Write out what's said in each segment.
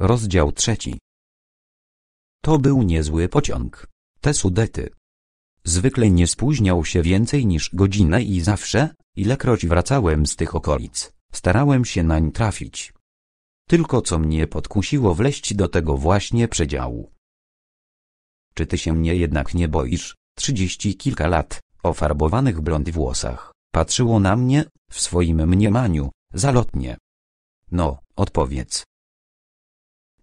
Rozdział trzeci. To był niezły pociąg. Te Sudety. Zwykle nie spóźniał się więcej niż godzinę i zawsze, ilekroć wracałem z tych okolic, starałem się nań trafić. Tylko co mnie podkusiło wleść do tego właśnie przedziału. Czy ty się mnie jednak nie boisz? Trzydzieści kilka lat, o farbowanych blond włosach, patrzyło na mnie, w swoim mniemaniu, zalotnie. No, odpowiedz,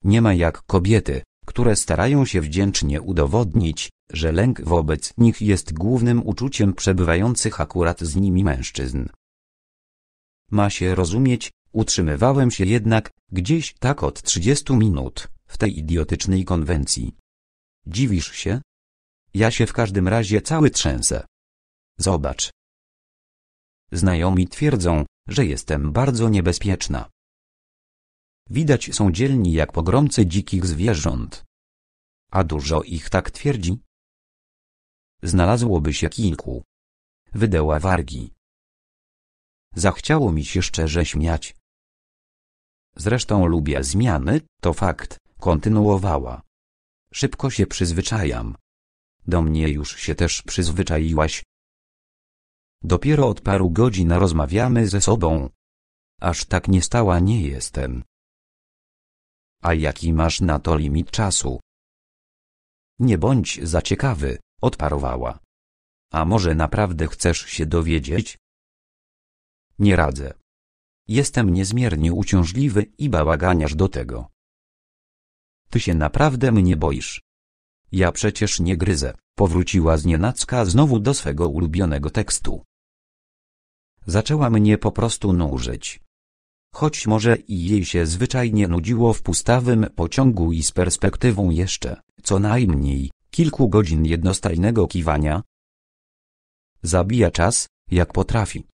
nie ma jak kobiety, które starają się wdzięcznie udowodnić, że lęk wobec nich jest głównym uczuciem przebywających akurat z nimi mężczyzn. Ma się rozumieć, utrzymywałem się jednak, gdzieś tak od 30 minut, w tej idiotycznej konwencji. Dziwisz się? Ja się w każdym razie cały trzęsę. Zobacz. Znajomi twierdzą, że jestem bardzo niebezpieczna. Widać są dzielni jak pogromcy dzikich zwierząt. A dużo ich tak twierdzi? Znalazłoby się kilku. Wydeła wargi. Zachciało mi się szczerze śmiać. Zresztą lubię zmiany, to fakt, kontynuowała. Szybko się przyzwyczajam. Do mnie już się też przyzwyczaiłaś. Dopiero od paru godzin rozmawiamy ze sobą. Aż tak nie stała nie jestem. A jaki masz na to limit czasu? Nie bądź za ciekawy, odparowała. A może naprawdę chcesz się dowiedzieć? Nie radzę. Jestem niezmiernie uciążliwy i bałaganiasz do tego. Ty się naprawdę mnie boisz. Ja przecież nie gryzę, powróciła znienacka znowu do swego ulubionego tekstu. Zaczęła mnie po prostu nużyć choć może i jej się zwyczajnie nudziło w pustawym pociągu i z perspektywą jeszcze, co najmniej, kilku godzin jednostajnego kiwania. Zabija czas, jak potrafi.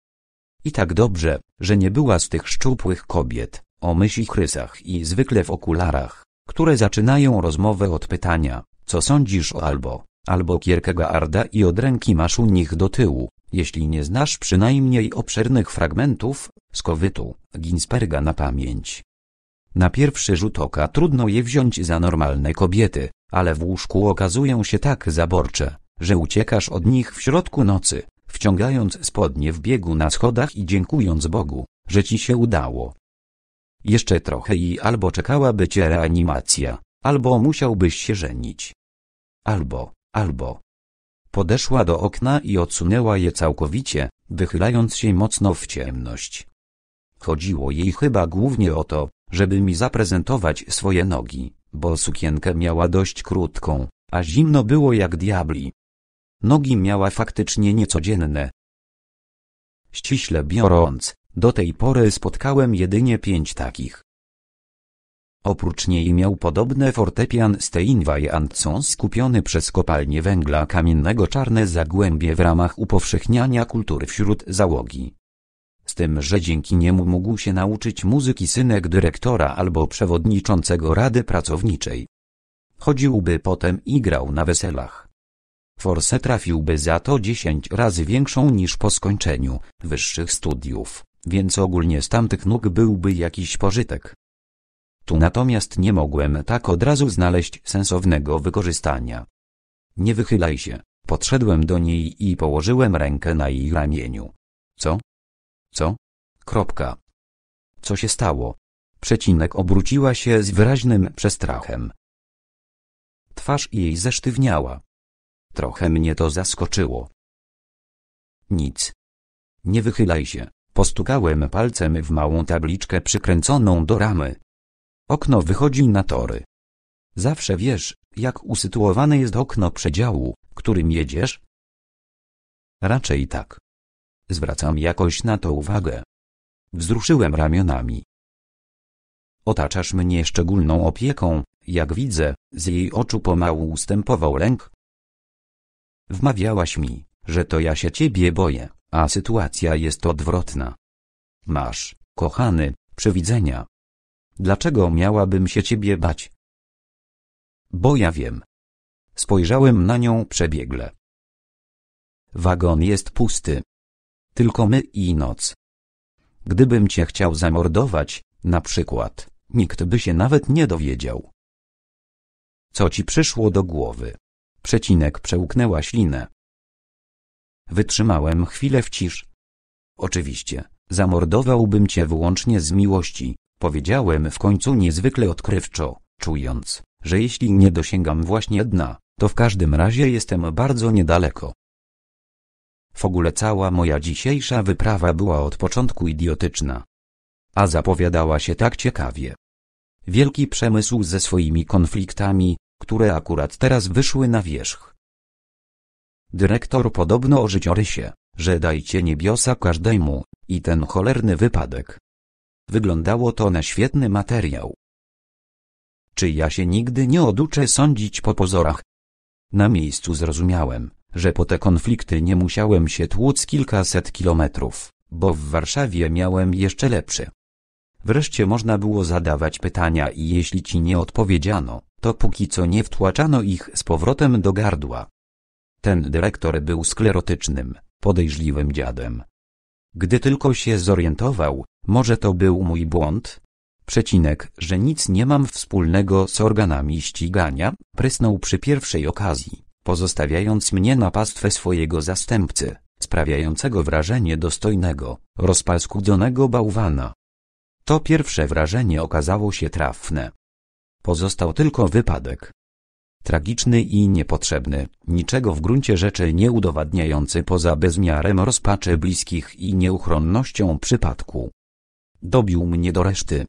I tak dobrze, że nie była z tych szczupłych kobiet, o mysich rysach i zwykle w okularach, które zaczynają rozmowę od pytania, co sądzisz o albo, albo Kierkegaarda i od ręki masz u nich do tyłu, jeśli nie znasz przynajmniej obszernych fragmentów z kowytu Ginsberga na pamięć. Na pierwszy rzut oka trudno je wziąć za normalne kobiety, ale w łóżku okazują się tak zaborcze, że uciekasz od nich w środku nocy, wciągając spodnie w biegu na schodach i dziękując Bogu, że ci się udało. Jeszcze trochę i albo czekałaby cię reanimacja, albo musiałbyś się żenić. Albo, albo, Podeszła do okna i odsunęła je całkowicie, wychylając się mocno w ciemność. Chodziło jej chyba głównie o to, żeby mi zaprezentować swoje nogi, bo sukienkę miała dość krótką, a zimno było jak diabli. Nogi miała faktycznie niecodzienne. Ściśle biorąc, do tej pory spotkałem jedynie pięć takich. Oprócz niej miał podobne fortepian Steinway and Sons skupiony przez kopalnię węgla kamiennego czarne zagłębie w ramach upowszechniania kultury wśród załogi. Z tym, że dzięki niemu mógł się nauczyć muzyki synek dyrektora albo przewodniczącego rady pracowniczej. Chodziłby potem i grał na weselach. Force trafiłby za to 10 razy większą niż po skończeniu wyższych studiów, więc ogólnie z tamtych nóg byłby jakiś pożytek tu natomiast nie mogłem tak od razu znaleźć sensownego wykorzystania. Nie wychylaj się. Podszedłem do niej i położyłem rękę na jej ramieniu. Co? Co? Kropka. Co się stało? Przecinek obróciła się z wyraźnym przestrachem. Twarz jej zesztywniała. Trochę mnie to zaskoczyło. Nic. Nie wychylaj się. Postukałem palcem w małą tabliczkę przykręconą do ramy. Okno wychodzi na tory. Zawsze wiesz, jak usytuowane jest okno przedziału, którym jedziesz? Raczej tak. Zwracam jakoś na to uwagę. Wzruszyłem ramionami. Otaczasz mnie szczególną opieką, jak widzę, z jej oczu pomału ustępował lęk. Wmawiałaś mi, że to ja się ciebie boję, a sytuacja jest odwrotna. Masz, kochany, przewidzenia, Dlaczego miałabym się ciebie bać? Bo ja wiem. Spojrzałem na nią przebiegle. Wagon jest pusty. Tylko my i noc. Gdybym cię chciał zamordować, na przykład, nikt by się nawet nie dowiedział. Co ci przyszło do głowy? Przecinek przełknęła ślinę. Wytrzymałem chwilę w cisz. Oczywiście, zamordowałbym cię wyłącznie z miłości, Powiedziałem w końcu niezwykle odkrywczo, czując, że jeśli nie dosięgam właśnie dna, to w każdym razie jestem bardzo niedaleko. W ogóle cała moja dzisiejsza wyprawa była od początku idiotyczna. A zapowiadała się tak ciekawie. Wielki przemysł ze swoimi konfliktami, które akurat teraz wyszły na wierzch. Dyrektor podobno o życiorysie, że dajcie niebiosa każdemu, i ten cholerny wypadek, Wyglądało to na świetny materiał. Czy ja się nigdy nie oduczę sądzić po pozorach? Na miejscu zrozumiałem, że po te konflikty nie musiałem się tłuc kilkaset kilometrów, bo w Warszawie miałem jeszcze lepsze. Wreszcie można było zadawać pytania i jeśli ci nie odpowiedziano, to póki co nie wtłaczano ich z powrotem do gardła. Ten dyrektor był sklerotycznym, podejrzliwym dziadem. Gdy tylko się zorientował, może to był mój błąd? Przecinek, że nic nie mam wspólnego z organami ścigania, prysnął przy pierwszej okazji, pozostawiając mnie na pastwę swojego zastępcy, sprawiającego wrażenie dostojnego, rozpaskudzonego bałwana. To pierwsze wrażenie okazało się trafne. Pozostał tylko wypadek. Tragiczny i niepotrzebny, niczego w gruncie rzeczy nie udowadniający poza bezmiarem rozpaczy bliskich i nieuchronnością przypadku. Dobił mnie do reszty.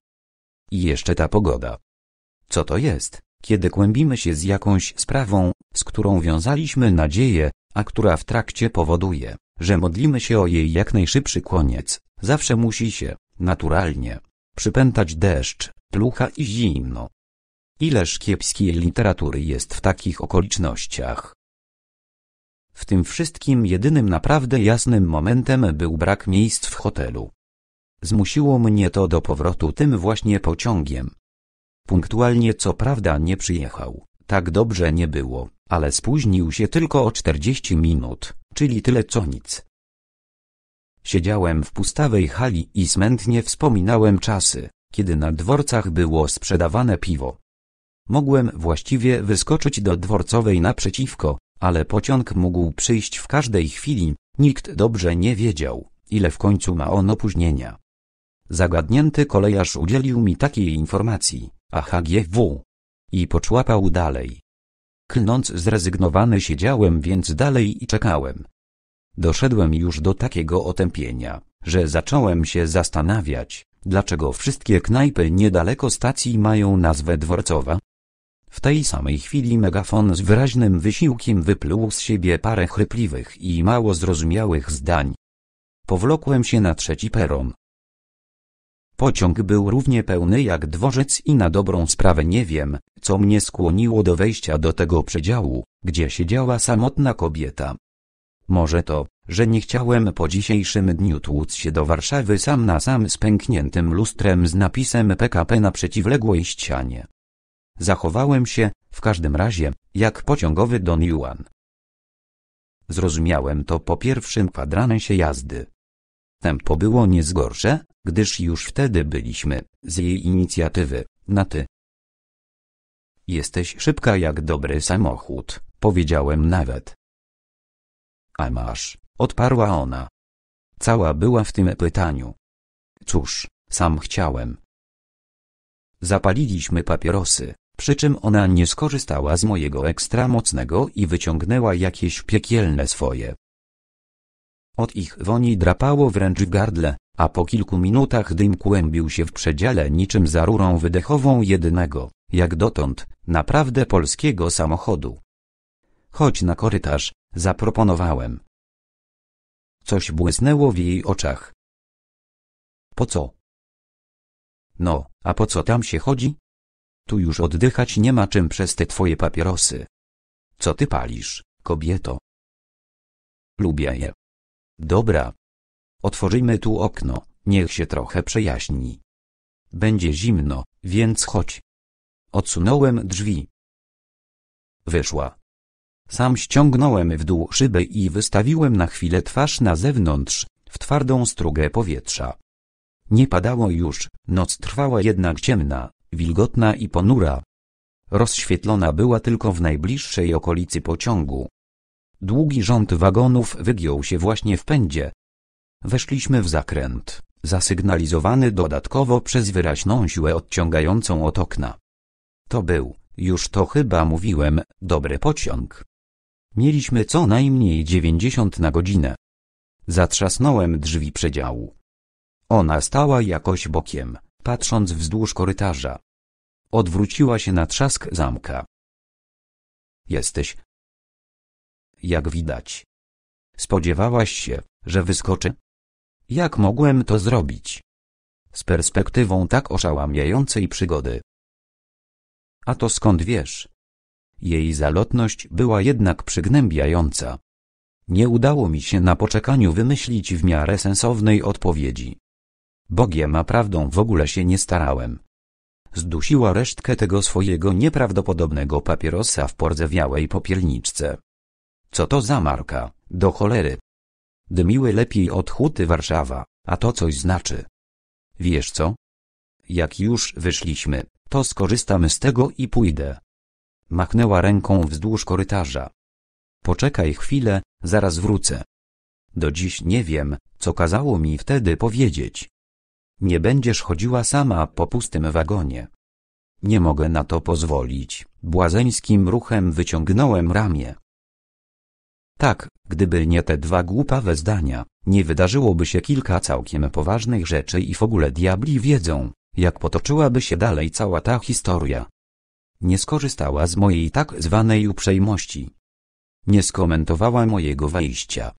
I jeszcze ta pogoda. Co to jest, kiedy kłębimy się z jakąś sprawą, z którą wiązaliśmy nadzieję, a która w trakcie powoduje, że modlimy się o jej jak najszybszy koniec, zawsze musi się, naturalnie, przypętać deszcz, plucha i zimno. Ileż kiepskiej literatury jest w takich okolicznościach. W tym wszystkim jedynym naprawdę jasnym momentem był brak miejsc w hotelu. Zmusiło mnie to do powrotu tym właśnie pociągiem. Punktualnie co prawda nie przyjechał, tak dobrze nie było, ale spóźnił się tylko o 40 minut, czyli tyle co nic. Siedziałem w pustawej hali i smętnie wspominałem czasy, kiedy na dworcach było sprzedawane piwo. Mogłem właściwie wyskoczyć do dworcowej naprzeciwko, ale pociąg mógł przyjść w każdej chwili, nikt dobrze nie wiedział, ile w końcu ma on opóźnienia. Zagadnięty kolejarz udzielił mi takiej informacji, a HGW. I poczłapał dalej. Klnąc zrezygnowany siedziałem więc dalej i czekałem. Doszedłem już do takiego otępienia, że zacząłem się zastanawiać, dlaczego wszystkie knajpy niedaleko stacji mają nazwę dworcowa. W tej samej chwili megafon z wyraźnym wysiłkiem wypluł z siebie parę chrypliwych i mało zrozumiałych zdań. Powlokłem się na trzeci peron, Pociąg był równie pełny jak dworzec i na dobrą sprawę nie wiem, co mnie skłoniło do wejścia do tego przedziału, gdzie siedziała samotna kobieta. Może to, że nie chciałem po dzisiejszym dniu tłuc się do Warszawy sam na sam z pękniętym lustrem z napisem PKP na przeciwległej ścianie. Zachowałem się, w każdym razie, jak pociągowy Don Juan. Zrozumiałem to po pierwszym kwadransie jazdy. Tempo było niezgorsze, gdyż już wtedy byliśmy, z jej inicjatywy, na ty. Jesteś szybka jak dobry samochód, powiedziałem nawet. A masz, odparła ona. Cała była w tym pytaniu. Cóż, sam chciałem. Zapaliliśmy papierosy, przy czym ona nie skorzystała z mojego ekstra mocnego i wyciągnęła jakieś piekielne swoje. Od ich woni drapało wręcz w gardle, a po kilku minutach dym kłębił się w przedziale niczym za rurą wydechową jednego, jak dotąd, naprawdę polskiego samochodu. Chodź na korytarz, zaproponowałem. Coś błysnęło w jej oczach. Po co? No, a po co tam się chodzi? Tu już oddychać nie ma czym przez te twoje papierosy. Co ty palisz, kobieto? Lubię je. Dobra, Otworzymy tu okno, niech się trochę przejaśni. Będzie zimno, więc chodź. Odsunąłem drzwi. Wyszła. Sam ściągnąłem w dół szybę i wystawiłem na chwilę twarz na zewnątrz, w twardą strugę powietrza. Nie padało już, noc trwała jednak ciemna, wilgotna i ponura. Rozświetlona była tylko w najbliższej okolicy pociągu. Długi rząd wagonów wygiął się właśnie w pędzie, Weszliśmy w zakręt, zasygnalizowany dodatkowo przez wyraźną siłę odciągającą od okna. To był, już to chyba mówiłem, dobry pociąg. Mieliśmy co najmniej 90 na godzinę. Zatrzasnąłem drzwi przedziału. Ona stała jakoś bokiem, patrząc wzdłuż korytarza. Odwróciła się na trzask zamka. Jesteś. Jak widać. Spodziewałaś się, że wyskoczę? Jak mogłem to zrobić? Z perspektywą tak oszałamiającej przygody. A to skąd wiesz? Jej zalotność była jednak przygnębiająca. Nie udało mi się na poczekaniu wymyślić w miarę sensownej odpowiedzi. Bogiem a prawdą w ogóle się nie starałem. Zdusiła resztkę tego swojego nieprawdopodobnego papierosa w pordzewiałej popielniczce. Co to za marka, do cholery? Dymiły lepiej od huty Warszawa, a to coś znaczy. Wiesz co? Jak już wyszliśmy, to skorzystam z tego i pójdę. Machnęła ręką wzdłuż korytarza. Poczekaj chwilę, zaraz wrócę. Do dziś nie wiem, co kazało mi wtedy powiedzieć. Nie będziesz chodziła sama po pustym wagonie. Nie mogę na to pozwolić. Błazeńskim ruchem wyciągnąłem ramię. Tak, Gdyby nie te dwa głupawe zdania, nie wydarzyłoby się kilka całkiem poważnych rzeczy i w ogóle diabli wiedzą, jak potoczyłaby się dalej cała ta historia. Nie skorzystała z mojej tak zwanej uprzejmości. Nie skomentowała mojego wejścia.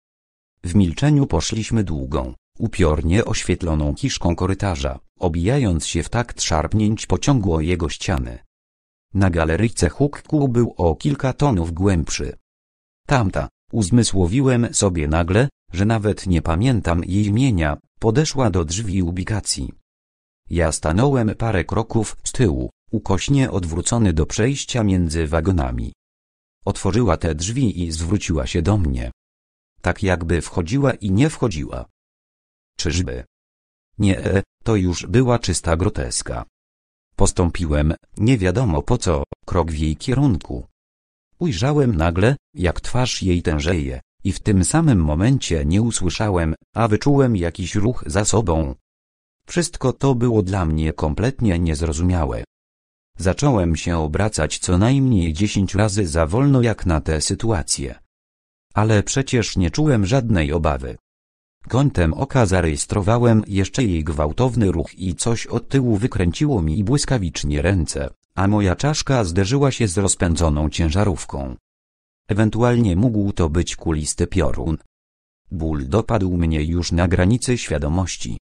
W milczeniu poszliśmy długą, upiornie oświetloną kiszką korytarza, obijając się w tak szarpnięć pociągło jego ściany. Na galeryjce huk był o kilka tonów głębszy. Tamta, Uzmysłowiłem sobie nagle, że nawet nie pamiętam jej imienia, podeszła do drzwi ubikacji. Ja stanąłem parę kroków z tyłu, ukośnie odwrócony do przejścia między wagonami. Otworzyła te drzwi i zwróciła się do mnie. Tak jakby wchodziła i nie wchodziła. Czyżby? Nie, e, to już była czysta groteska. Postąpiłem, nie wiadomo po co, krok w jej kierunku. Ujrzałem nagle, jak twarz jej tężeje, i w tym samym momencie nie usłyszałem, a wyczułem jakiś ruch za sobą. Wszystko to było dla mnie kompletnie niezrozumiałe. Zacząłem się obracać co najmniej dziesięć razy za wolno jak na tę sytuację. Ale przecież nie czułem żadnej obawy. Kątem oka zarejestrowałem jeszcze jej gwałtowny ruch i coś od tyłu wykręciło mi błyskawicznie ręce a moja czaszka zderzyła się z rozpędzoną ciężarówką. Ewentualnie mógł to być kulisty piorun. Ból dopadł mnie już na granicy świadomości.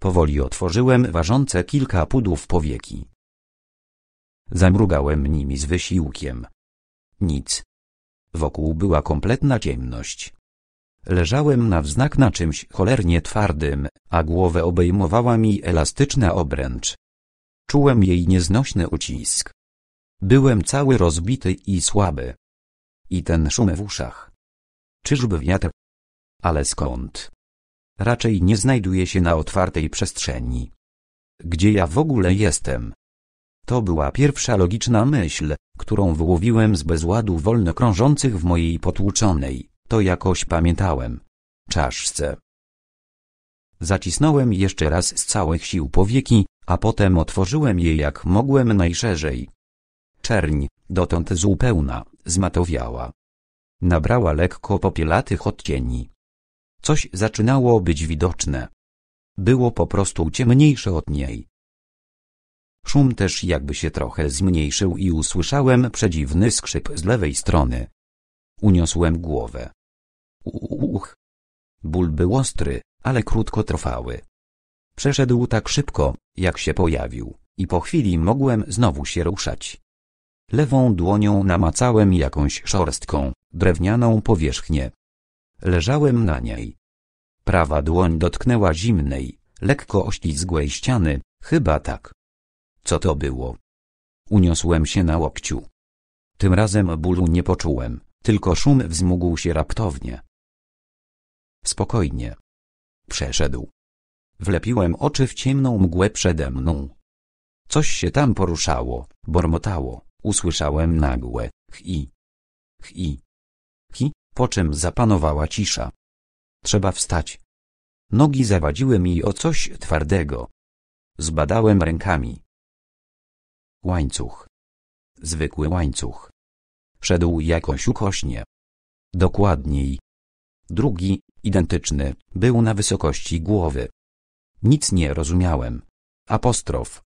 Powoli otworzyłem ważące kilka pudów powieki. Zamrugałem nimi z wysiłkiem. Nic. Wokół była kompletna ciemność. Leżałem na wznak na czymś cholernie twardym, a głowę obejmowała mi elastyczna obręcz, Czułem jej nieznośny ucisk. Byłem cały rozbity i słaby. I ten szum w uszach. Czyżby wiatr? Ale skąd? Raczej nie znajduje się na otwartej przestrzeni. Gdzie ja w ogóle jestem? To była pierwsza logiczna myśl, którą wyłowiłem z bezładu wolno krążących w mojej potłuczonej, to jakoś pamiętałem, czaszce. Zacisnąłem jeszcze raz z całych sił powieki, a potem otworzyłem je jak mogłem najszerzej. Czerń, dotąd zupełna, zmatowiała. Nabrała lekko popielatych odcieni. Coś zaczynało być widoczne. Było po prostu ciemniejsze od niej. Szum też jakby się trochę zmniejszył i usłyszałem przedziwny skrzyp z lewej strony. Uniosłem głowę. Uch. Ból był ostry, ale krótko trwały. Przeszedł tak szybko, jak się pojawił, i po chwili mogłem znowu się ruszać. Lewą dłonią namacałem jakąś szorstką, drewnianą powierzchnię. Leżałem na niej. Prawa dłoń dotknęła zimnej, lekko oślizgłej ściany, chyba tak. Co to było? Uniosłem się na łokciu. Tym razem bólu nie poczułem, tylko szum wzmógł się raptownie. Spokojnie, przeszedł. Wlepiłem oczy w ciemną mgłę przede mną. Coś się tam poruszało, bormotało, usłyszałem nagłe chi, chi, chi, po czym zapanowała cisza. Trzeba wstać. Nogi zawadziły mi o coś twardego. Zbadałem rękami. Łańcuch. Zwykły łańcuch. Szedł jakoś ukośnie. Dokładniej, Drugi, identyczny, był na wysokości głowy. Nic nie rozumiałem. Apostrof.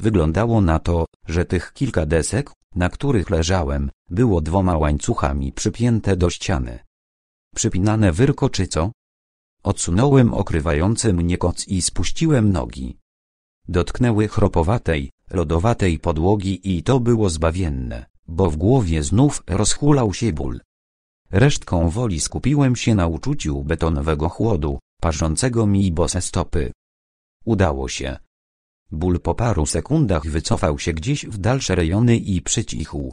Wyglądało na to, że tych kilka desek, na których leżałem, było dwoma łańcuchami przypięte do ściany. Przypinane wyrko czy co? Odsunąłem okrywający mnie koc i spuściłem nogi. Dotknęły chropowatej, lodowatej podłogi i to było zbawienne, bo w głowie znów rozhulał się ból. Resztką woli skupiłem się na uczuciu betonowego chłodu, parzącego mi bose stopy. Udało się. Ból po paru sekundach wycofał się gdzieś w dalsze rejony i przycichł.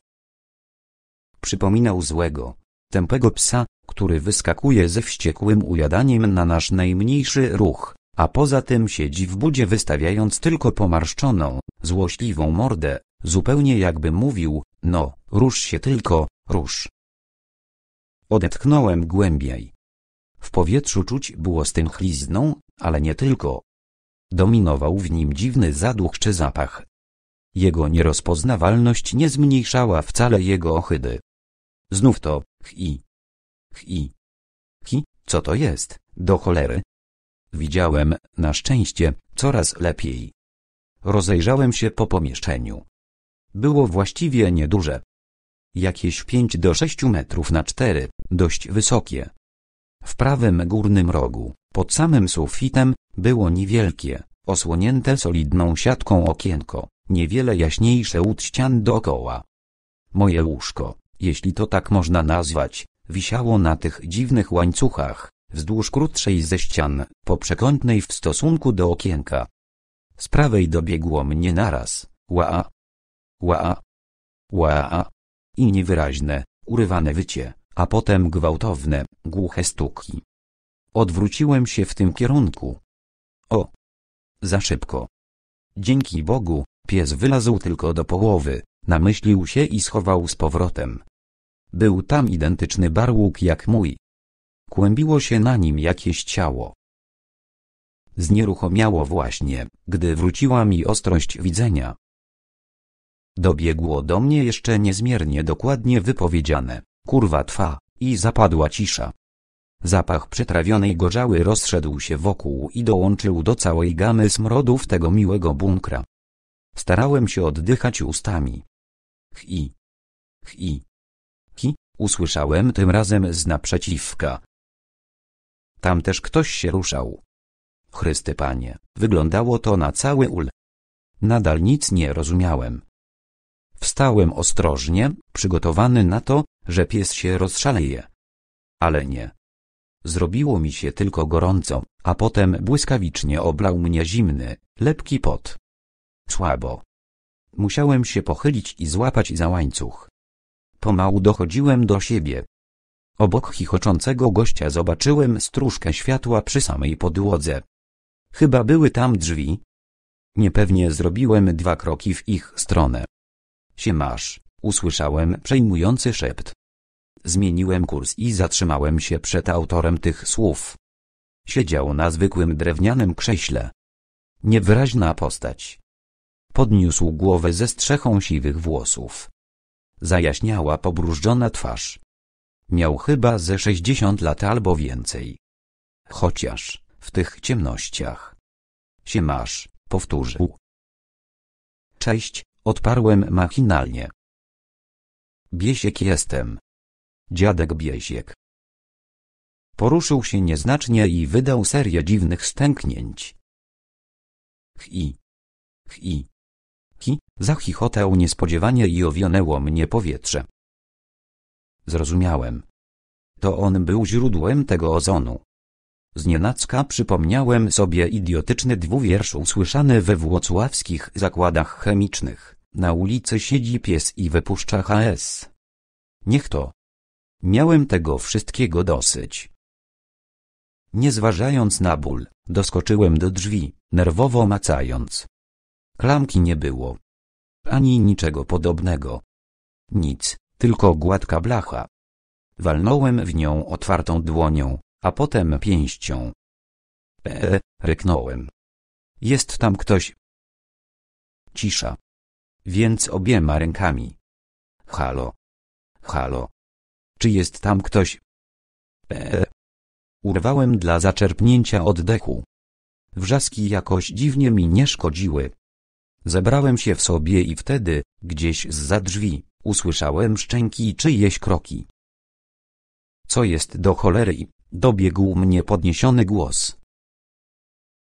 Przypominał złego, tępego psa, który wyskakuje ze wściekłym ujadaniem na nasz najmniejszy ruch, a poza tym siedzi w budzie wystawiając tylko pomarszczoną, złośliwą mordę, zupełnie jakby mówił, no, rusz się tylko, rusz. Odetchnąłem głębiej. W powietrzu czuć było z tym chlizną, ale nie tylko. Dominował w nim dziwny czy zapach. Jego nierozpoznawalność nie zmniejszała wcale jego ohydy. Znów to, chi. Chi. Chi, co to jest, do cholery? Widziałem, na szczęście, coraz lepiej. Rozejrzałem się po pomieszczeniu. Było właściwie nieduże. Jakieś pięć do sześciu metrów na cztery dość wysokie. W prawym górnym rogu, pod samym sufitem, było niewielkie, osłonięte solidną siatką okienko, niewiele jaśniejsze od ścian dookoła. Moje łóżko, jeśli to tak można nazwać, wisiało na tych dziwnych łańcuchach, wzdłuż krótszej ze ścian, po przekątnej w stosunku do okienka. Z prawej dobiegło mnie naraz, ła, ła, ła, i niewyraźne, urywane wycie a potem gwałtowne, głuche stuki. Odwróciłem się w tym kierunku. O! Za szybko. Dzięki Bogu, pies wylazł tylko do połowy, namyślił się i schował z powrotem. Był tam identyczny barłuk jak mój. Kłębiło się na nim jakieś ciało. Znieruchomiało właśnie, gdy wróciła mi ostrość widzenia. Dobiegło do mnie jeszcze niezmiernie dokładnie wypowiedziane. Kurwa twa, i zapadła cisza. Zapach przetrawionej gorzały rozszedł się wokół i dołączył do całej gamy smrodów tego miłego bunkra. Starałem się oddychać ustami. Chi. Chi. Ki, usłyszałem tym razem z naprzeciwka. Tam też ktoś się ruszał. Chrysty panie, wyglądało to na cały ul. Nadal nic nie rozumiałem. Wstałem ostrożnie, przygotowany na to, że pies się rozszaleje. Ale nie. Zrobiło mi się tylko gorąco, a potem błyskawicznie oblał mnie zimny, lepki pot. Słabo. Musiałem się pochylić i złapać za łańcuch. Pomału dochodziłem do siebie. Obok chichoczącego gościa zobaczyłem stróżkę światła przy samej podłodze. Chyba były tam drzwi. Niepewnie zrobiłem dwa kroki w ich stronę. Siemasz, usłyszałem przejmujący szept. Zmieniłem kurs i zatrzymałem się przed autorem tych słów. Siedział na zwykłym drewnianym krześle. Niewyraźna postać. Podniósł głowę ze strzechą siwych włosów. Zajaśniała pobrużdżona twarz. Miał chyba ze sześćdziesiąt lat albo więcej. Chociaż, w tych ciemnościach. Się masz, powtórzył. Cześć, odparłem machinalnie. Biesiek jestem. Dziadek Biesiek. Poruszył się nieznacznie i wydał serię dziwnych stęknięć. Chi. Chi. Chi, zachichotał niespodziewanie i owionęło mnie powietrze. Zrozumiałem. To on był źródłem tego ozonu. Znienacka przypomniałem sobie idiotyczny dwuwiersz usłyszany we włocławskich zakładach chemicznych. Na ulicy siedzi pies i wypuszcza HS. Niech to. Miałem tego wszystkiego dosyć. Nie zważając na ból, doskoczyłem do drzwi, nerwowo macając. Klamki nie było. Ani niczego podobnego. Nic, tylko gładka blacha. Walnąłem w nią otwartą dłonią, a potem pięścią. Eee, ryknąłem. Jest tam ktoś. Cisza. Więc obiema rękami. Halo. Halo. Czy jest tam ktoś? Eee. Urwałem dla zaczerpnięcia oddechu. Wrzaski jakoś dziwnie mi nie szkodziły. Zebrałem się w sobie i wtedy, gdzieś zza drzwi, usłyszałem szczęki czyjeś kroki. Co jest do cholery? Dobiegł mnie podniesiony głos.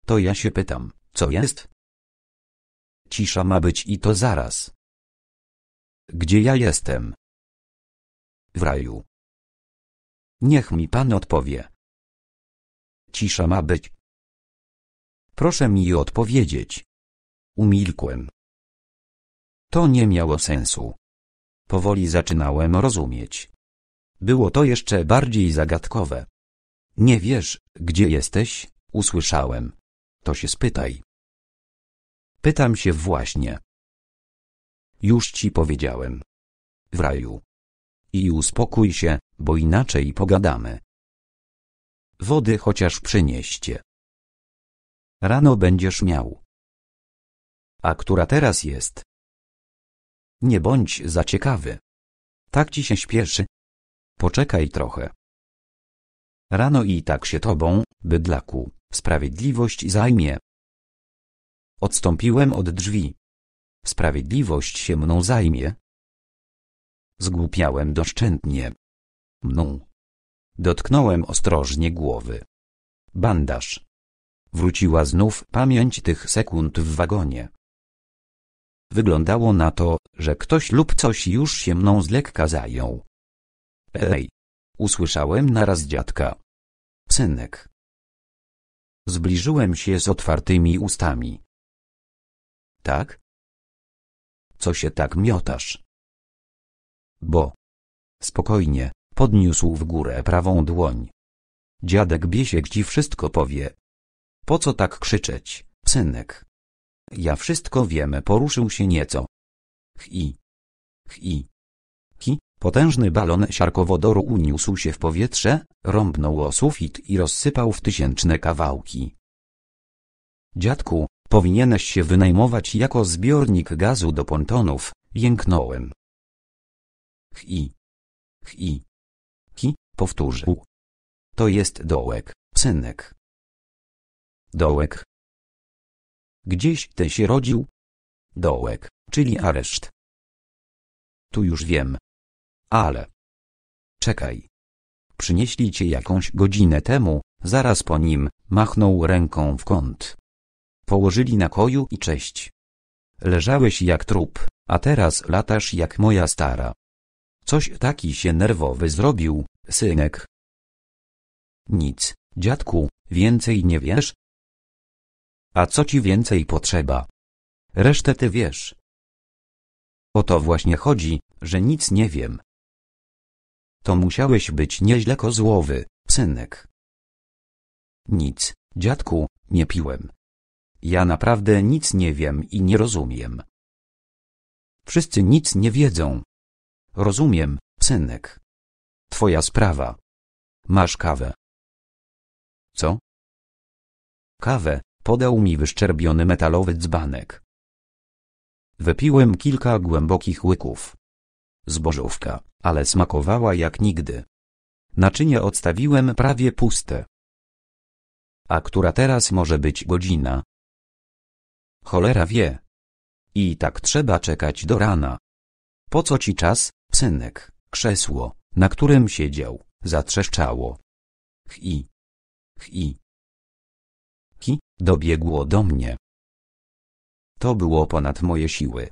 To ja się pytam, co jest? Cisza ma być i to zaraz. Gdzie ja jestem? w raju. Niech mi pan odpowie. Cisza ma być. Proszę mi odpowiedzieć. Umilkłem. To nie miało sensu. Powoli zaczynałem rozumieć. Było to jeszcze bardziej zagadkowe. Nie wiesz, gdzie jesteś? Usłyszałem. To się spytaj. Pytam się właśnie. Już ci powiedziałem. W raju i uspokój się, bo inaczej pogadamy. Wody chociaż przynieście. Rano będziesz miał. A która teraz jest? Nie bądź za ciekawy. Tak ci się śpieszy. Poczekaj trochę. Rano i tak się tobą, bydlaku, sprawiedliwość zajmie. Odstąpiłem od drzwi. Sprawiedliwość się mną zajmie, Zgłupiałem doszczętnie. Mną. Dotknąłem ostrożnie głowy. Bandaż. Wróciła znów pamięć tych sekund w wagonie. Wyglądało na to, że ktoś lub coś już się mną z lekka zajął. Ej! Usłyszałem naraz dziadka. Synek. Zbliżyłem się z otwartymi ustami. Tak? Co się tak miotasz? Bo. Spokojnie, podniósł w górę prawą dłoń. Dziadek Biesiek ci wszystko powie. Po co tak krzyczeć, synek? Ja wszystko wiem, poruszył się nieco. Chi. Chi. Ki, potężny balon siarkowodoru uniósł się w powietrze, rąbnął o sufit i rozsypał w tysięczne kawałki. Dziadku, powinieneś się wynajmować jako zbiornik gazu do pontonów, jęknąłem. Chi. Chi. ki? powtórzył. To jest dołek, synek. Dołek. Gdzieś ten się rodził? Dołek, czyli areszt. Tu już wiem. Ale. Czekaj. Przynieśli cię jakąś godzinę temu, zaraz po nim, machnął ręką w kąt. Położyli na koju i cześć. Leżałeś jak trup, a teraz latasz jak moja stara. Coś taki się nerwowy zrobił, synek. Nic, dziadku, więcej nie wiesz? A co ci więcej potrzeba? Resztę ty wiesz. O to właśnie chodzi, że nic nie wiem. To musiałeś być nieźle kozłowy, synek. Nic, dziadku, nie piłem. Ja naprawdę nic nie wiem i nie rozumiem. Wszyscy nic nie wiedzą, Rozumiem, synek. Twoja sprawa. Masz kawę. Co? Kawę podał mi wyszczerbiony metalowy dzbanek. Wypiłem kilka głębokich łyków. Zbożówka, ale smakowała jak nigdy. Naczynie odstawiłem prawie puste. A która teraz może być godzina? Cholera wie. I tak trzeba czekać do rana. Po co ci czas, Synek, krzesło, na którym siedział, zatrzeszczało. Chi. Chi. Ki dobiegło do mnie. To było ponad moje siły.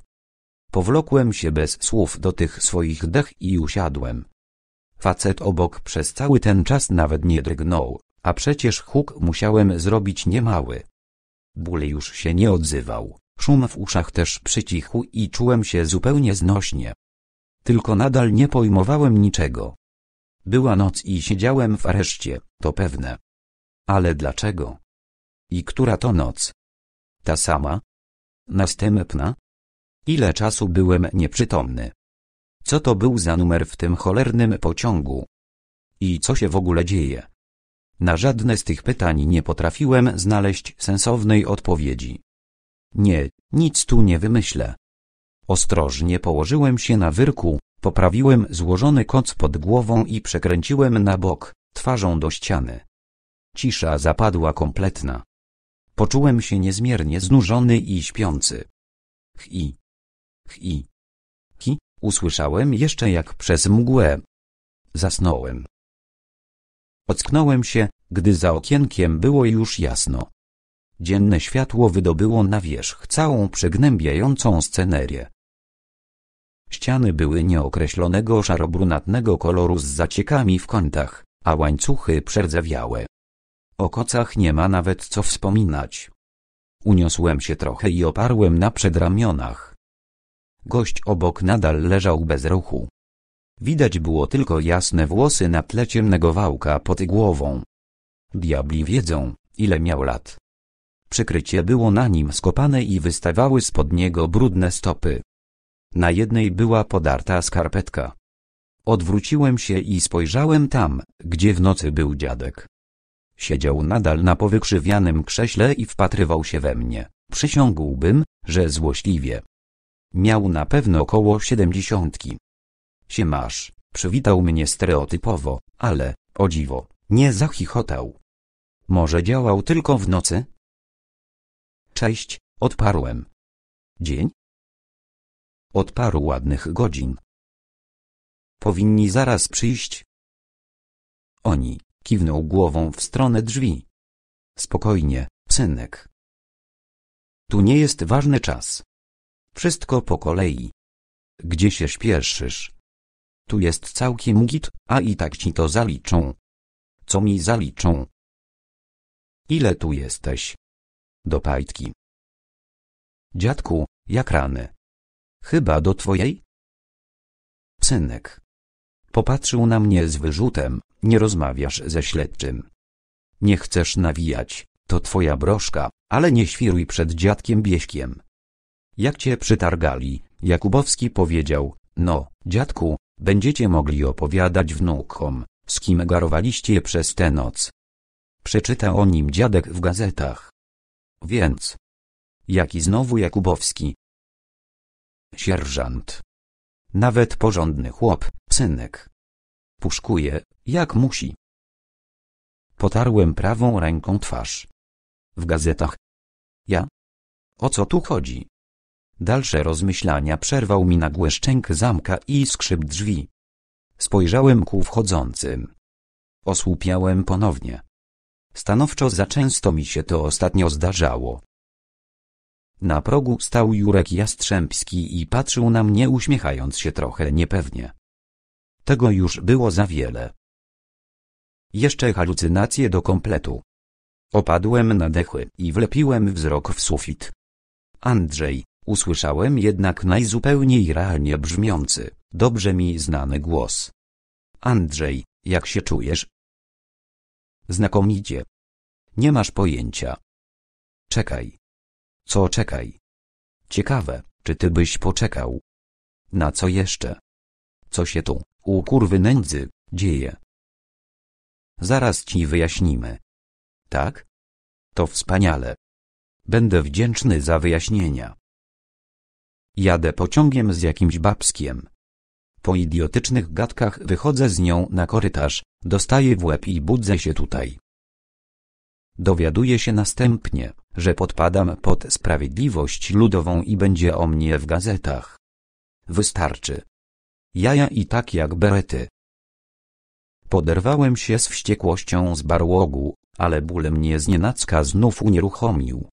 Powlokłem się bez słów do tych swoich dech i usiadłem. Facet obok przez cały ten czas nawet nie drgnął, a przecież huk musiałem zrobić niemały. Ból już się nie odzywał, szum w uszach też przycichł i czułem się zupełnie znośnie tylko nadal nie pojmowałem niczego. Była noc i siedziałem w areszcie, to pewne. Ale dlaczego? I która to noc? Ta sama? Następna? Ile czasu byłem nieprzytomny? Co to był za numer w tym cholernym pociągu? I co się w ogóle dzieje? Na żadne z tych pytań nie potrafiłem znaleźć sensownej odpowiedzi. Nie, nic tu nie wymyślę. Ostrożnie położyłem się na wyrku, poprawiłem złożony koc pod głową i przekręciłem na bok, twarzą do ściany. Cisza zapadła kompletna. Poczułem się niezmiernie znużony i śpiący. Chi. Chi. Ki? Usłyszałem jeszcze jak przez mgłę. Zasnąłem. Ocknąłem się, gdy za okienkiem było już jasno. Dzienne światło wydobyło na wierzch całą przygnębiającą scenerię. Ściany były nieokreślonego szarobrunatnego koloru z zaciekami w kątach, a łańcuchy przerdzewiałe. O kocach nie ma nawet co wspominać. Uniosłem się trochę i oparłem na przedramionach. Gość obok nadal leżał bez ruchu. Widać było tylko jasne włosy na tle ciemnego wałka pod głową. Diabli wiedzą, ile miał lat. Przykrycie było na nim skopane i wystawały spod niego brudne stopy. Na jednej była podarta skarpetka. Odwróciłem się i spojrzałem tam, gdzie w nocy był dziadek. Siedział nadal na powykrzywianym krześle i wpatrywał się we mnie. Przysiągłbym, że złośliwie. Miał na pewno około siedemdziesiątki. Siemasz, przywitał mnie stereotypowo, ale, o dziwo, nie zachichotał. Może działał tylko w nocy? Cześć, odparłem. Dzień? Od paru ładnych godzin. Powinni zaraz przyjść. Oni, kiwnął głową w stronę drzwi. Spokojnie, synek. Tu nie jest ważny czas. Wszystko po kolei. Gdzie się śpieszysz? Tu jest całkiem git, a i tak ci to zaliczą. Co mi zaliczą? Ile tu jesteś? Do pajtki. Dziadku, jak rany. Chyba do twojej? Synek. Popatrzył na mnie z wyrzutem, nie rozmawiasz ze śledczym. Nie chcesz nawijać, to twoja broszka, ale nie świruj przed dziadkiem Bieśkiem. Jak cię przytargali, Jakubowski powiedział, no, dziadku, będziecie mogli opowiadać wnukom, z kim garowaliście przez tę noc. Przeczyta o nim dziadek w gazetach. Więc. Jaki znowu Jakubowski, Sierżant. Nawet porządny chłop, synek. Puszkuje, jak musi. Potarłem prawą ręką twarz. W gazetach. Ja? O co tu chodzi? Dalsze rozmyślania przerwał mi nagły szczęk zamka i skrzyp drzwi. Spojrzałem ku wchodzącym. Osłupiałem ponownie. Stanowczo za często mi się to ostatnio zdarzało. Na progu stał Jurek Jastrzębski i patrzył na mnie uśmiechając się trochę niepewnie. Tego już było za wiele. Jeszcze halucynacje do kompletu. Opadłem na dechy i wlepiłem wzrok w sufit. Andrzej, usłyszałem jednak najzupełniej realnie brzmiący, dobrze mi znany głos. Andrzej, jak się czujesz? Znakomicie. Nie masz pojęcia. Czekaj, co czekaj? Ciekawe, czy ty byś poczekał? Na co jeszcze? Co się tu, u kurwy nędzy, dzieje? Zaraz ci wyjaśnimy. Tak? To wspaniale. Będę wdzięczny za wyjaśnienia. Jadę pociągiem z jakimś babskiem. Po idiotycznych gadkach wychodzę z nią na korytarz, dostaję w łeb i budzę się tutaj. Dowiaduję się następnie, że podpadam pod sprawiedliwość ludową i będzie o mnie w gazetach. Wystarczy. Jaja i tak jak berety. Poderwałem się z wściekłością z barłogu, ale ból mnie znienacka znów unieruchomił.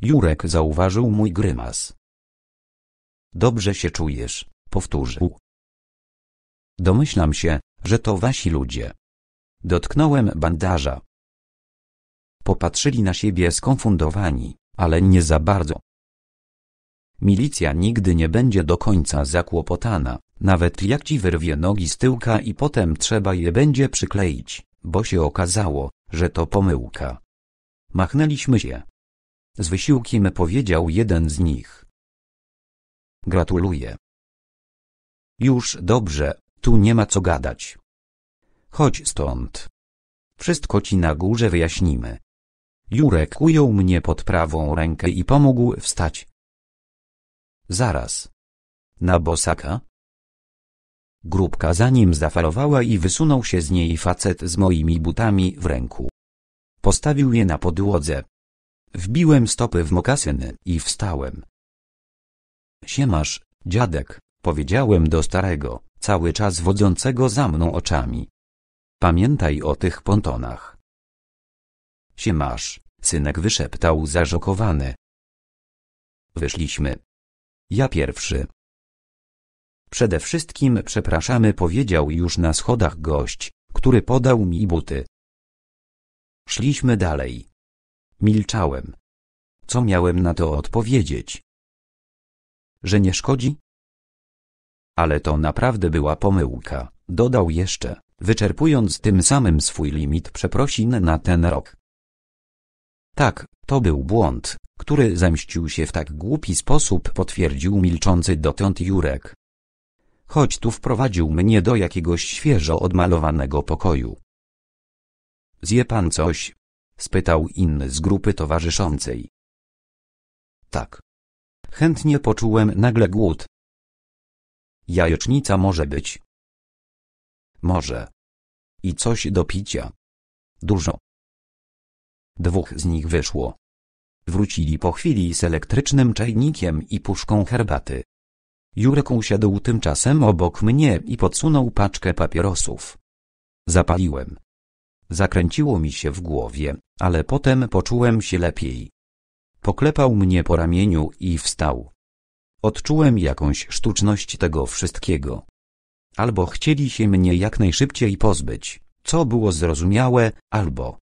Jurek zauważył mój grymas. Dobrze się czujesz, powtórzył. Domyślam się, że to wasi ludzie. Dotknąłem bandaża. Popatrzyli na siebie skonfundowani, ale nie za bardzo. Milicja nigdy nie będzie do końca zakłopotana, nawet jak ci wyrwie nogi z tyłka i potem trzeba je będzie przykleić, bo się okazało, że to pomyłka. Machnęliśmy się. Z wysiłkiem powiedział jeden z nich. Gratuluję. Już dobrze, tu nie ma co gadać. Chodź stąd. Wszystko ci na górze wyjaśnimy. Jurek ujął mnie pod prawą rękę i pomógł wstać. Zaraz. Na bosaka? Grupka za nim zafalowała i wysunął się z niej facet z moimi butami w ręku. Postawił je na podłodze. Wbiłem stopy w mokasyny i wstałem. Siemasz, dziadek, powiedziałem do starego, cały czas wodzącego za mną oczami. Pamiętaj o tych pontonach. Siemasz, Synek wyszeptał zażokowany. Wyszliśmy. Ja pierwszy. Przede wszystkim przepraszamy powiedział już na schodach gość, który podał mi buty. Szliśmy dalej. Milczałem. Co miałem na to odpowiedzieć? Że nie szkodzi? Ale to naprawdę była pomyłka, dodał jeszcze, wyczerpując tym samym swój limit przeprosin na ten rok. Tak, to był błąd, który zemścił się w tak głupi sposób potwierdził milczący dotąd Jurek. Choć tu wprowadził mnie do jakiegoś świeżo odmalowanego pokoju. Zje pan coś? spytał inny z grupy towarzyszącej. Tak. Chętnie poczułem nagle głód. Jajecznica może być. Może. I coś do picia. Dużo. Dwóch z nich wyszło. Wrócili po chwili z elektrycznym czajnikiem i puszką herbaty. Jurek usiadł tymczasem obok mnie i podsunął paczkę papierosów. Zapaliłem. Zakręciło mi się w głowie, ale potem poczułem się lepiej. Poklepał mnie po ramieniu i wstał. Odczułem jakąś sztuczność tego wszystkiego. Albo chcieli się mnie jak najszybciej pozbyć, co było zrozumiałe, albo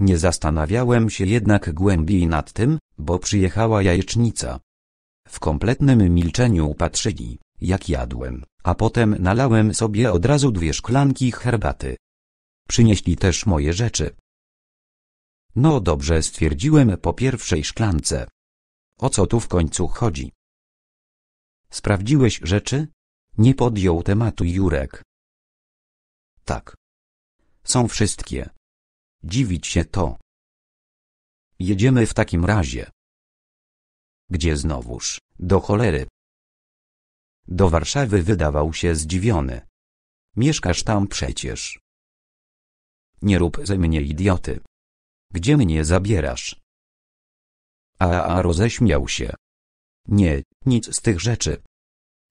nie zastanawiałem się jednak głębiej nad tym, bo przyjechała jajecznica. W kompletnym milczeniu patrzyli, jak jadłem, a potem nalałem sobie od razu dwie szklanki herbaty. Przynieśli też moje rzeczy. No dobrze stwierdziłem po pierwszej szklance. O co tu w końcu chodzi? Sprawdziłeś rzeczy? Nie podjął tematu Jurek. Tak. Są wszystkie. Dziwić się to. Jedziemy w takim razie. Gdzie znowuż, do cholery? Do Warszawy wydawał się zdziwiony. Mieszkasz tam przecież. Nie rób ze mnie idioty. Gdzie mnie zabierasz? A, a roześmiał się. Nie, nic z tych rzeczy.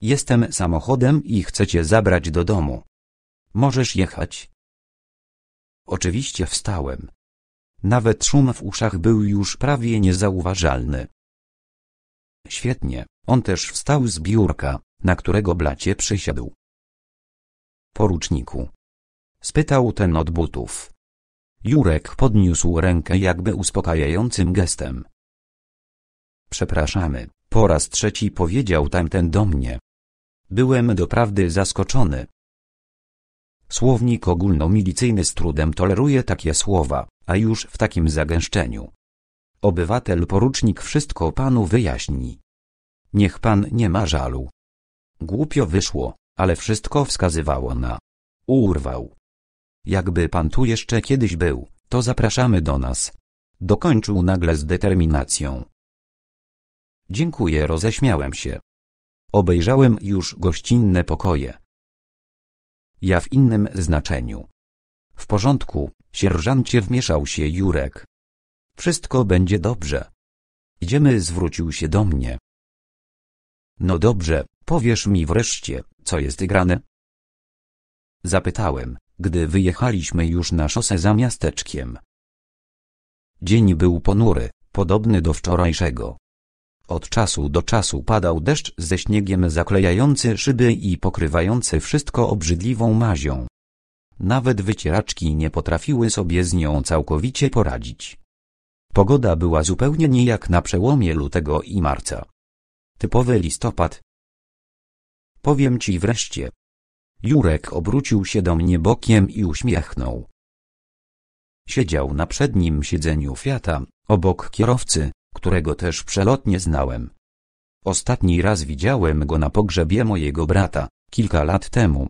Jestem samochodem i chcę cię zabrać do domu. Możesz jechać. Oczywiście wstałem. Nawet szum w uszach był już prawie niezauważalny. Świetnie, on też wstał z biurka, na którego blacie przysiadł. Poruczniku. Spytał ten od butów. Jurek podniósł rękę jakby uspokajającym gestem. Przepraszamy, po raz trzeci powiedział tamten do mnie. Byłem doprawdy zaskoczony, Słownik ogólnomilicyjny z trudem toleruje takie słowa, a już w takim zagęszczeniu. Obywatel porucznik wszystko panu wyjaśni. Niech pan nie ma żalu. Głupio wyszło, ale wszystko wskazywało na. Urwał. Jakby pan tu jeszcze kiedyś był, to zapraszamy do nas. Dokończył nagle z determinacją. Dziękuję, roześmiałem się. Obejrzałem już gościnne pokoje, ja w innym znaczeniu. W porządku, sierżancie wmieszał się Jurek. Wszystko będzie dobrze. Idziemy zwrócił się do mnie. No dobrze, powiesz mi wreszcie, co jest grane? Zapytałem, gdy wyjechaliśmy już na szosę za miasteczkiem. Dzień był ponury, podobny do wczorajszego. Od czasu do czasu padał deszcz ze śniegiem zaklejający szyby i pokrywający wszystko obrzydliwą mazią. Nawet wycieraczki nie potrafiły sobie z nią całkowicie poradzić. Pogoda była zupełnie nie jak na przełomie lutego i marca. Typowy listopad. Powiem ci wreszcie. Jurek obrócił się do mnie bokiem i uśmiechnął. Siedział na przednim siedzeniu Fiata, obok kierowcy, którego też przelotnie znałem. Ostatni raz widziałem go na pogrzebie mojego brata, kilka lat temu.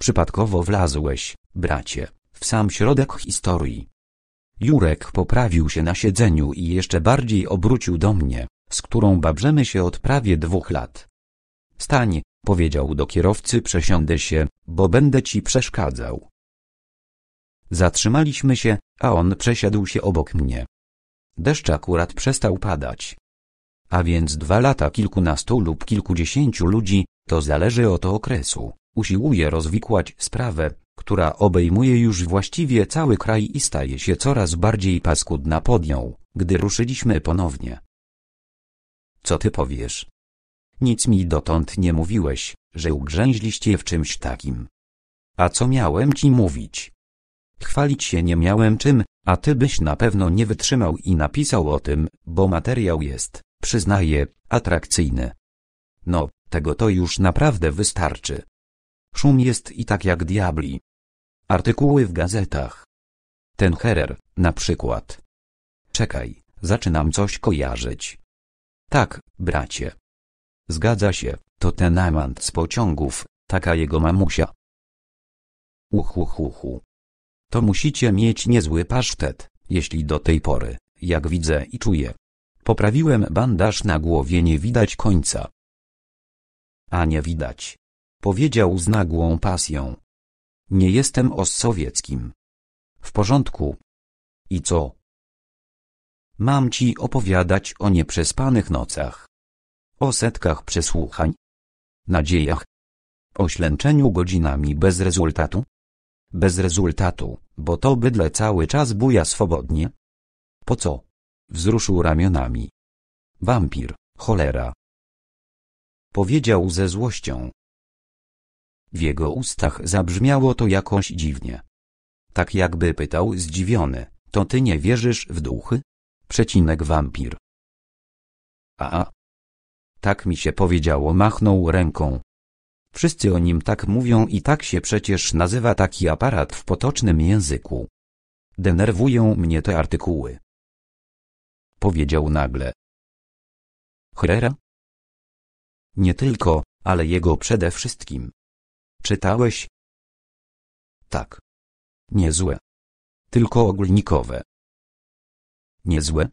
Przypadkowo wlazłeś, bracie, w sam środek historii. Jurek poprawił się na siedzeniu i jeszcze bardziej obrócił do mnie, z którą babrzemy się od prawie dwóch lat. Stań, powiedział do kierowcy przesiądę się, bo będę ci przeszkadzał. Zatrzymaliśmy się, a on przesiadł się obok mnie deszcz akurat przestał padać. A więc dwa lata kilkunastu lub kilkudziesięciu ludzi, to zależy od okresu, usiłuje rozwikłać sprawę, która obejmuje już właściwie cały kraj i staje się coraz bardziej paskudna pod nią, gdy ruszyliśmy ponownie. Co ty powiesz? Nic mi dotąd nie mówiłeś, że ugrzęźliście w czymś takim. A co miałem ci mówić? Chwalić się nie miałem czym, a ty byś na pewno nie wytrzymał i napisał o tym, bo materiał jest, przyznaję, atrakcyjny. No, tego to już naprawdę wystarczy. Szum jest i tak jak diabli. Artykuły w gazetach. Ten herer, na przykład. Czekaj, zaczynam coś kojarzyć. Tak, bracie. Zgadza się, to ten amant z pociągów, taka jego mamusia. Uhuhuhu. To musicie mieć niezły pasztet, jeśli do tej pory, jak widzę i czuję. Poprawiłem bandaż na głowie nie widać końca. A nie widać. Powiedział z nagłą pasją. Nie jestem ossowieckim. W porządku. I co? Mam ci opowiadać o nieprzespanych nocach. O setkach przesłuchań. Nadziejach. O ślęczeniu godzinami bez rezultatu. Bez rezultatu, bo to bydle cały czas buja swobodnie. Po co? Wzruszył ramionami. Wampir, cholera. Powiedział ze złością. W jego ustach zabrzmiało to jakoś dziwnie. Tak jakby pytał zdziwiony, to ty nie wierzysz w duchy? Przecinek wampir. A, a. Tak mi się powiedziało, machnął ręką. Wszyscy o nim tak mówią i tak się przecież nazywa taki aparat w potocznym języku. Denerwują mnie te artykuły. Powiedział nagle. Herrera? Nie tylko, ale jego przede wszystkim. Czytałeś? Tak. Niezłe. Tylko ogólnikowe. Niezłe?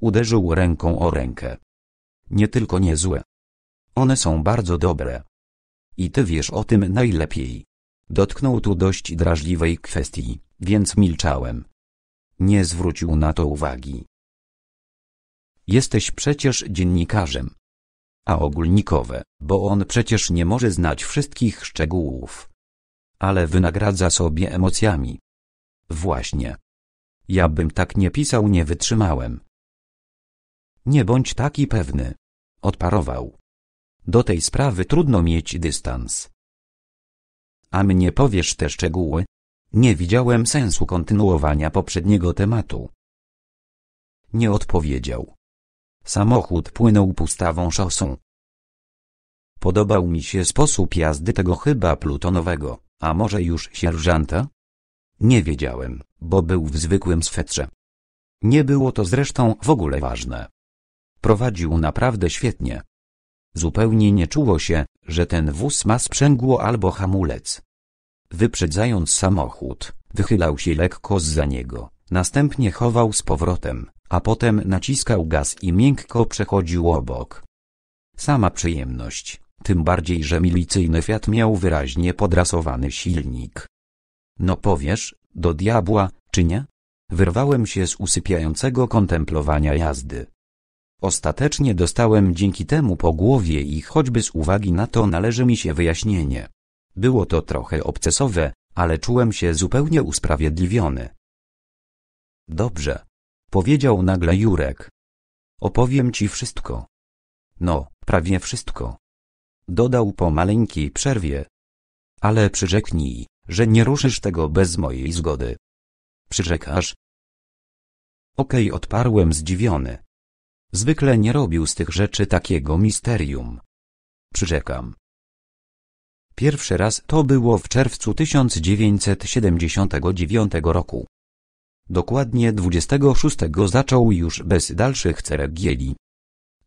Uderzył ręką o rękę. Nie tylko niezłe. One są bardzo dobre. I ty wiesz o tym najlepiej. Dotknął tu dość drażliwej kwestii, więc milczałem. Nie zwrócił na to uwagi. Jesteś przecież dziennikarzem. A ogólnikowe, bo on przecież nie może znać wszystkich szczegółów. Ale wynagradza sobie emocjami. Właśnie. Ja bym tak nie pisał, nie wytrzymałem. Nie bądź taki pewny. Odparował. Do tej sprawy trudno mieć dystans. A mnie powiesz te szczegóły? Nie widziałem sensu kontynuowania poprzedniego tematu. Nie odpowiedział. Samochód płynął pustawą szosą. Podobał mi się sposób jazdy tego chyba plutonowego, a może już sierżanta? Nie wiedziałem, bo był w zwykłym swetrze. Nie było to zresztą w ogóle ważne. Prowadził naprawdę świetnie. Zupełnie nie czuło się, że ten wóz ma sprzęgło albo hamulec. Wyprzedzając samochód, wychylał się lekko za niego, następnie chował z powrotem, a potem naciskał gaz i miękko przechodził obok. Sama przyjemność, tym bardziej, że milicyjny Fiat miał wyraźnie podrasowany silnik. No powiesz, do diabła, czy nie? Wyrwałem się z usypiającego kontemplowania jazdy. Ostatecznie dostałem dzięki temu po głowie i choćby z uwagi na to należy mi się wyjaśnienie. Było to trochę obcesowe, ale czułem się zupełnie usprawiedliwiony. Dobrze. Powiedział nagle Jurek. Opowiem ci wszystko. No, prawie wszystko. Dodał po maleńkiej przerwie. Ale przyrzeknij, że nie ruszysz tego bez mojej zgody. Przyrzekasz? Okej, okay, odparłem zdziwiony. Zwykle nie robił z tych rzeczy takiego misterium. Przyrzekam. Pierwszy raz to było w czerwcu 1979 roku. Dokładnie 26 zaczął już bez dalszych ceregieli.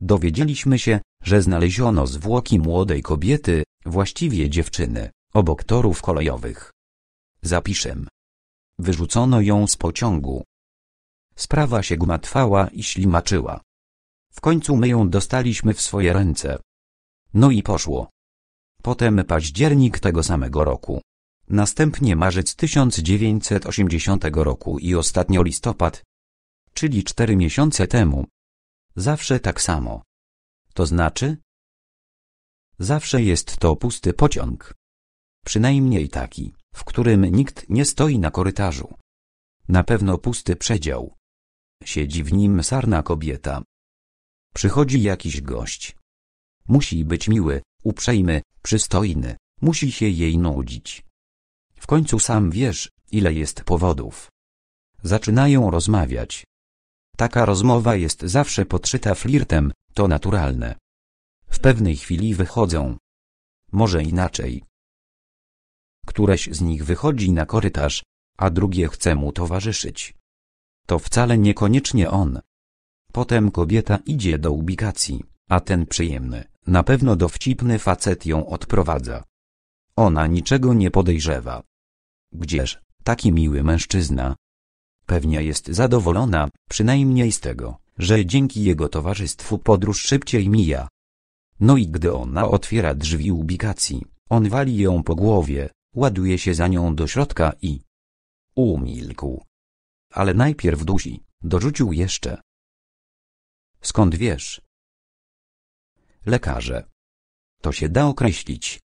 Dowiedzieliśmy się, że znaleziono zwłoki młodej kobiety, właściwie dziewczyny, obok torów kolejowych. Zapiszem. Wyrzucono ją z pociągu. Sprawa się gmatwała i ślimaczyła. W końcu my ją dostaliśmy w swoje ręce. No i poszło. Potem październik tego samego roku. Następnie marzec 1980 roku i ostatnio listopad. Czyli cztery miesiące temu. Zawsze tak samo. To znaczy? Zawsze jest to pusty pociąg. Przynajmniej taki, w którym nikt nie stoi na korytarzu. Na pewno pusty przedział. Siedzi w nim sarna kobieta, Przychodzi jakiś gość. Musi być miły, uprzejmy, przystojny, musi się jej nudzić. W końcu sam wiesz, ile jest powodów. Zaczynają rozmawiać. Taka rozmowa jest zawsze podszyta flirtem, to naturalne. W pewnej chwili wychodzą. Może inaczej. Któreś z nich wychodzi na korytarz, a drugie chce mu towarzyszyć. To wcale niekoniecznie on. Potem kobieta idzie do ubikacji, a ten przyjemny, na pewno dowcipny facet ją odprowadza. Ona niczego nie podejrzewa. Gdzież, taki miły mężczyzna? Pewnie jest zadowolona, przynajmniej z tego, że dzięki jego towarzystwu podróż szybciej mija. No i gdy ona otwiera drzwi ubikacji, on wali ją po głowie, ładuje się za nią do środka i umilkł. Ale najpierw dusi, dorzucił jeszcze, Skąd wiesz? Lekarze. To się da określić.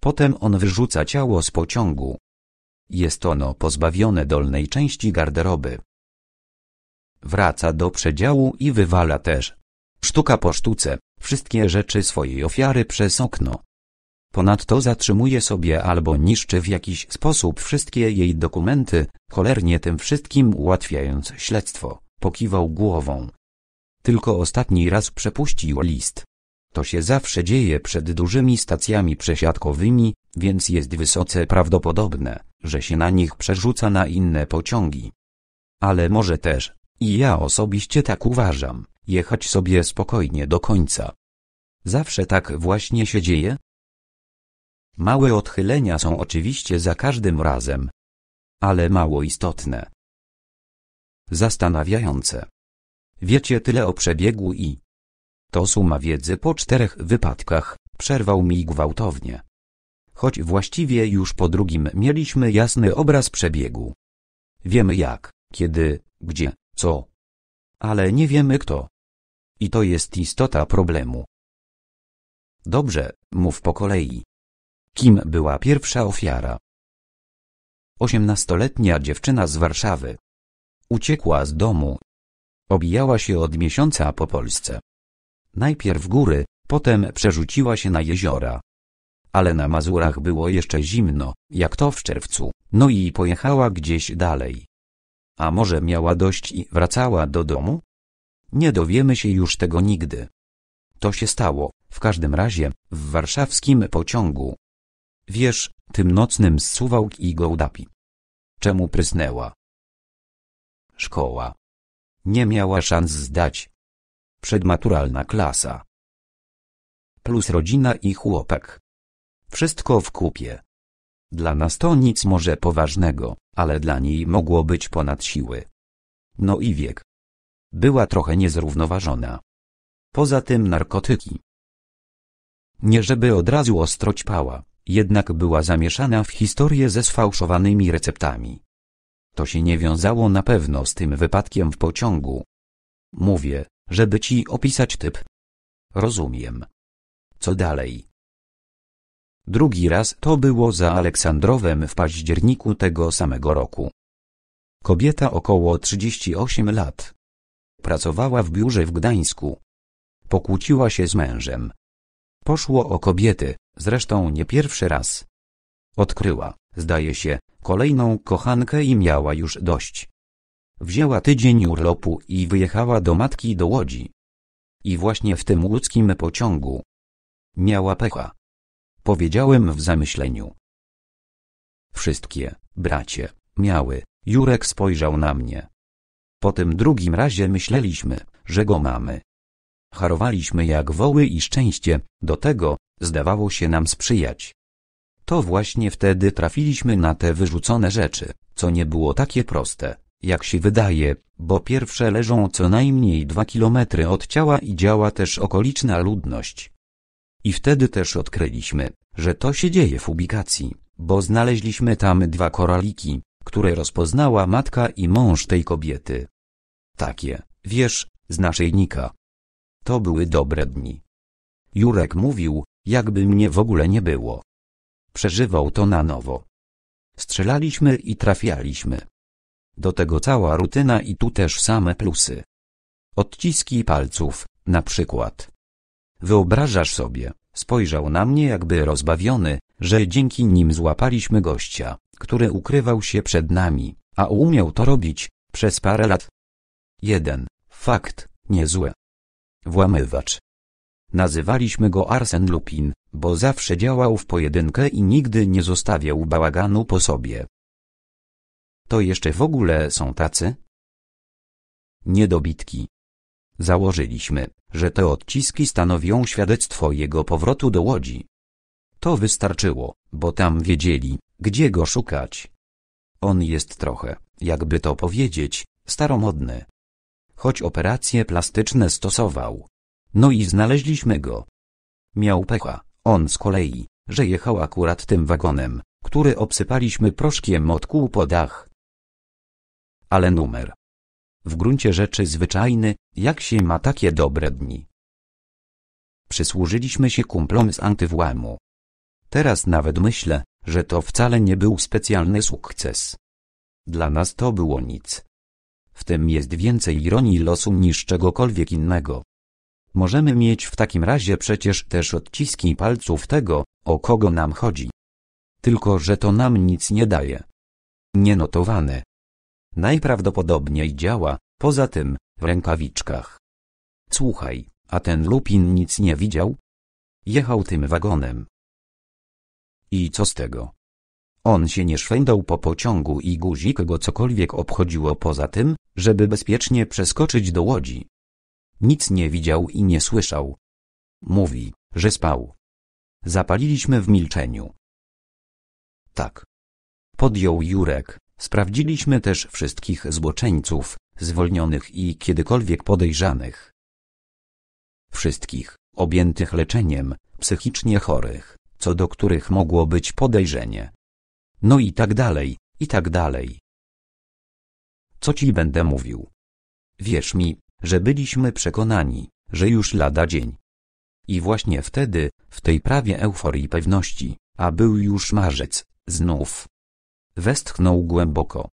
Potem on wyrzuca ciało z pociągu. Jest ono pozbawione dolnej części garderoby. Wraca do przedziału i wywala też, sztuka po sztuce, wszystkie rzeczy swojej ofiary przez okno. Ponadto zatrzymuje sobie albo niszczy w jakiś sposób wszystkie jej dokumenty, cholernie tym wszystkim ułatwiając śledztwo, pokiwał głową. Tylko ostatni raz przepuścił list. To się zawsze dzieje przed dużymi stacjami przesiadkowymi, więc jest wysoce prawdopodobne, że się na nich przerzuca na inne pociągi. Ale może też, i ja osobiście tak uważam, jechać sobie spokojnie do końca. Zawsze tak właśnie się dzieje? Małe odchylenia są oczywiście za każdym razem, ale mało istotne. Zastanawiające. Wiecie tyle o przebiegu i... To suma wiedzy po czterech wypadkach, przerwał mi gwałtownie. Choć właściwie już po drugim mieliśmy jasny obraz przebiegu. Wiemy jak, kiedy, gdzie, co. Ale nie wiemy kto. I to jest istota problemu. Dobrze, mów po kolei. Kim była pierwsza ofiara? Osiemnastoletnia dziewczyna z Warszawy. Uciekła z domu Obijała się od miesiąca po Polsce. Najpierw góry, potem przerzuciła się na jeziora. Ale na Mazurach było jeszcze zimno, jak to w czerwcu, no i pojechała gdzieś dalej. A może miała dość i wracała do domu? Nie dowiemy się już tego nigdy. To się stało, w każdym razie, w warszawskim pociągu. Wiesz, tym nocnym z Suwałk i Gołdapi. Czemu prysnęła? Szkoła. Nie miała szans zdać. Przedmaturalna klasa. Plus rodzina i chłopak. Wszystko w kupie. Dla nas to nic może poważnego, ale dla niej mogło być ponad siły. No i wiek. Była trochę niezrównoważona. Poza tym narkotyki. Nie żeby od razu ostroć pała, jednak była zamieszana w historię ze sfałszowanymi receptami. To się nie wiązało na pewno z tym wypadkiem w pociągu. Mówię, żeby ci opisać typ. Rozumiem. Co dalej? Drugi raz to było za Aleksandrowem w październiku tego samego roku. Kobieta około 38 lat. Pracowała w biurze w Gdańsku. Pokłóciła się z mężem. Poszło o kobiety, zresztą nie pierwszy raz. Odkryła, zdaje się, kolejną kochankę i miała już dość. Wzięła tydzień urlopu i wyjechała do matki do Łodzi. I właśnie w tym łódzkim pociągu. Miała pecha. Powiedziałem w zamyśleniu. Wszystkie, bracie, miały, Jurek spojrzał na mnie. Po tym drugim razie myśleliśmy, że go mamy. Harowaliśmy jak woły i szczęście, do tego, zdawało się nam sprzyjać. To właśnie wtedy trafiliśmy na te wyrzucone rzeczy, co nie było takie proste, jak się wydaje, bo pierwsze leżą co najmniej dwa kilometry od ciała i działa też okoliczna ludność. I wtedy też odkryliśmy, że to się dzieje w ubikacji, bo znaleźliśmy tam dwa koraliki, które rozpoznała matka i mąż tej kobiety. Takie, wiesz, z naszej nika. To były dobre dni. Jurek mówił, jakby mnie w ogóle nie było. Przeżywał to na nowo. Strzelaliśmy i trafialiśmy. Do tego cała rutyna i tu też same plusy. Odciski palców, na przykład. Wyobrażasz sobie, spojrzał na mnie jakby rozbawiony, że dzięki nim złapaliśmy gościa, który ukrywał się przed nami, a umiał to robić, przez parę lat. 1. Fakt, niezłe. Włamywacz. Nazywaliśmy go Arsen Lupin, bo zawsze działał w pojedynkę i nigdy nie zostawiał bałaganu po sobie. To jeszcze w ogóle są tacy? Niedobitki. Założyliśmy, że te odciski stanowią świadectwo jego powrotu do Łodzi. To wystarczyło, bo tam wiedzieli, gdzie go szukać. On jest trochę, jakby to powiedzieć, staromodny. Choć operacje plastyczne stosował, no i znaleźliśmy go. Miał pecha, on z kolei, że jechał akurat tym wagonem, który obsypaliśmy proszkiem od kół po dach. Ale numer. W gruncie rzeczy zwyczajny, jak się ma takie dobre dni. Przysłużyliśmy się kumplom z antywłamu. Teraz nawet myślę, że to wcale nie był specjalny sukces. Dla nas to było nic. W tym jest więcej ironii losu niż czegokolwiek innego. Możemy mieć w takim razie przecież też odciski palców tego, o kogo nam chodzi. Tylko że to nam nic nie daje. Nienotowane. Najprawdopodobniej działa, poza tym, w rękawiczkach. Słuchaj, a ten Lupin nic nie widział? Jechał tym wagonem. I co z tego? On się nie szwendał po pociągu i guzik go cokolwiek obchodziło poza tym, żeby bezpiecznie przeskoczyć do łodzi. Nic nie widział i nie słyszał. Mówi, że spał. Zapaliliśmy w milczeniu. Tak. Podjął Jurek. Sprawdziliśmy też wszystkich złoczeńców, zwolnionych i kiedykolwiek podejrzanych. Wszystkich, objętych leczeniem, psychicznie chorych, co do których mogło być podejrzenie. No i tak dalej, i tak dalej. Co ci będę mówił? Wierz mi, że byliśmy przekonani, że już lada dzień. I właśnie wtedy, w tej prawie euforii pewności, a był już marzec, znów westchnął głęboko.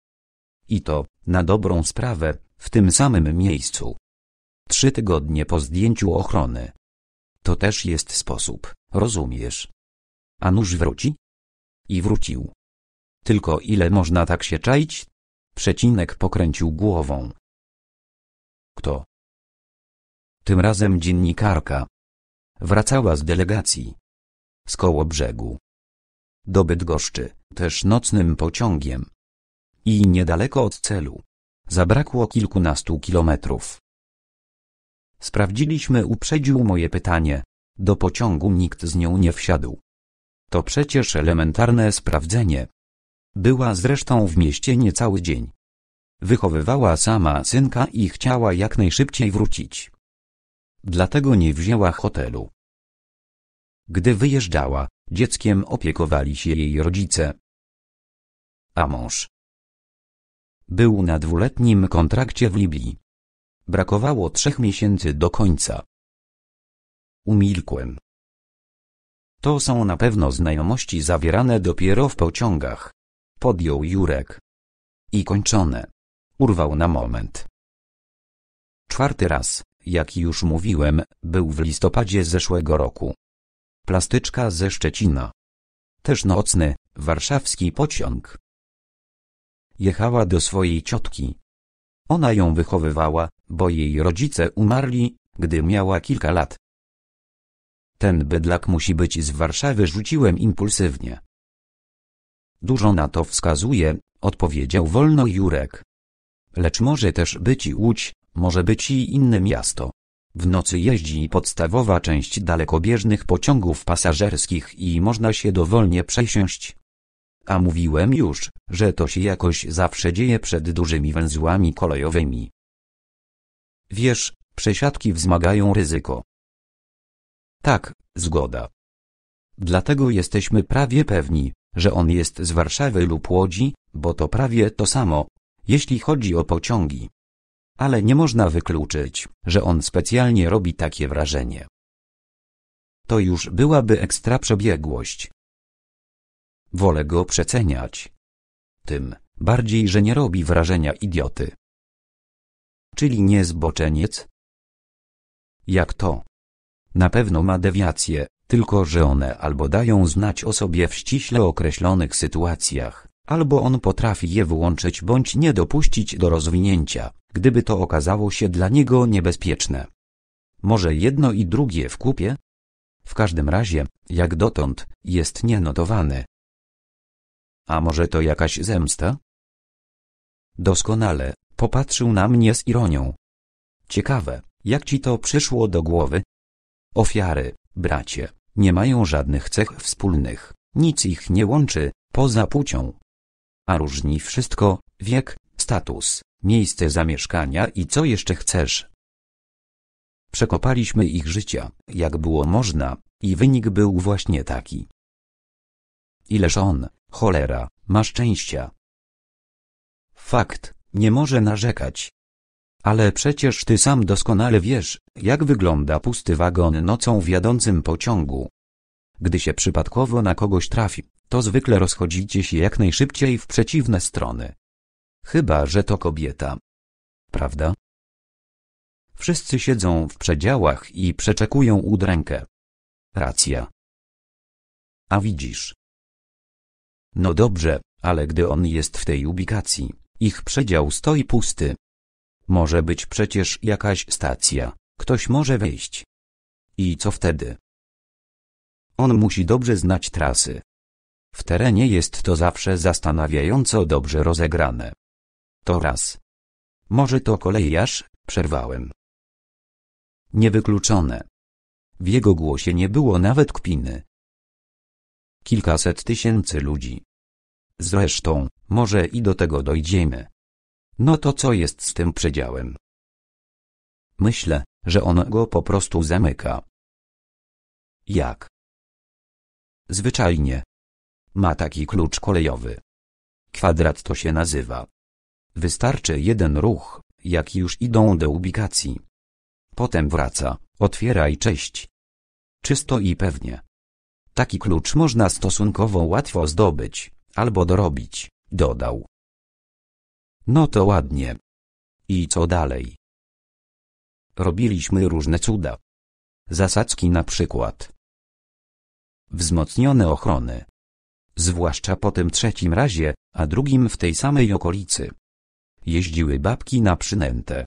I to, na dobrą sprawę, w tym samym miejscu. Trzy tygodnie po zdjęciu ochrony. To też jest sposób, rozumiesz? A nóż wróci? I wrócił. Tylko ile można tak się czaić? Przecinek pokręcił głową, kto? Tym razem dziennikarka. Wracała z delegacji. Z koło brzegu. Do Bydgoszczy, też nocnym pociągiem. I niedaleko od celu. Zabrakło kilkunastu kilometrów. Sprawdziliśmy uprzedził moje pytanie. Do pociągu nikt z nią nie wsiadł. To przecież elementarne sprawdzenie. Była zresztą w mieście niecały dzień. Wychowywała sama synka i chciała jak najszybciej wrócić. Dlatego nie wzięła hotelu. Gdy wyjeżdżała, dzieckiem opiekowali się jej rodzice. A mąż był na dwuletnim kontrakcie w Libii. Brakowało trzech miesięcy do końca. Umilkłem. To są na pewno znajomości zawierane dopiero w pociągach. Podjął Jurek. I kończone. Urwał na moment. Czwarty raz, jak już mówiłem, był w listopadzie zeszłego roku. Plastyczka ze Szczecina. Też nocny, warszawski pociąg. Jechała do swojej ciotki. Ona ją wychowywała, bo jej rodzice umarli, gdy miała kilka lat. Ten bydlak musi być z Warszawy rzuciłem impulsywnie. Dużo na to wskazuje, odpowiedział wolno Jurek lecz może też być i Łódź, może być i inne miasto. W nocy jeździ podstawowa część dalekobieżnych pociągów pasażerskich i można się dowolnie przesiąść. A mówiłem już, że to się jakoś zawsze dzieje przed dużymi węzłami kolejowymi. Wiesz, przesiadki wzmagają ryzyko. Tak, zgoda. Dlatego jesteśmy prawie pewni, że on jest z Warszawy lub Łodzi, bo to prawie to samo, jeśli chodzi o pociągi. Ale nie można wykluczyć, że on specjalnie robi takie wrażenie. To już byłaby ekstra przebiegłość. Wolę go przeceniać. Tym bardziej, że nie robi wrażenia idioty. Czyli nie zboczeniec? Jak to? Na pewno ma dewiacje, tylko że one albo dają znać o sobie w ściśle określonych sytuacjach albo on potrafi je wyłączyć bądź nie dopuścić do rozwinięcia, gdyby to okazało się dla niego niebezpieczne. Może jedno i drugie w kupie? W każdym razie, jak dotąd, jest nienotowany. A może to jakaś zemsta? Doskonale, popatrzył na mnie z ironią. Ciekawe, jak ci to przyszło do głowy? Ofiary, bracie, nie mają żadnych cech wspólnych, nic ich nie łączy, poza płcią a różni wszystko, wiek, status, miejsce zamieszkania i co jeszcze chcesz. Przekopaliśmy ich życia, jak było można, i wynik był właśnie taki. Ileż on, cholera, ma szczęścia. Fakt, nie może narzekać. Ale przecież ty sam doskonale wiesz, jak wygląda pusty wagon nocą w jadącym pociągu. Gdy się przypadkowo na kogoś trafi, to zwykle rozchodzicie się jak najszybciej w przeciwne strony. Chyba, że to kobieta. Prawda? Wszyscy siedzą w przedziałach i przeczekują udrękę. Racja. A widzisz. No dobrze, ale gdy on jest w tej ubikacji, ich przedział stoi pusty. Może być przecież jakaś stacja, ktoś może wyjść. I co wtedy? On musi dobrze znać trasy. W terenie jest to zawsze zastanawiająco dobrze rozegrane. To raz. Może to kolejarz, przerwałem. Niewykluczone. W jego głosie nie było nawet kpiny. Kilkaset tysięcy ludzi. Zresztą, może i do tego dojdziemy. No to co jest z tym przedziałem? Myślę, że on go po prostu zamyka. Jak? Zwyczajnie. Ma taki klucz kolejowy. Kwadrat to się nazywa. Wystarczy jeden ruch, jak już idą do ubikacji. Potem wraca, otwiera i cześć. Czysto i pewnie. Taki klucz można stosunkowo łatwo zdobyć, albo dorobić, dodał. No to ładnie. I co dalej? Robiliśmy różne cuda. Zasadzki na przykład wzmocnione ochrony. Zwłaszcza po tym trzecim razie, a drugim w tej samej okolicy. Jeździły babki na przynętę.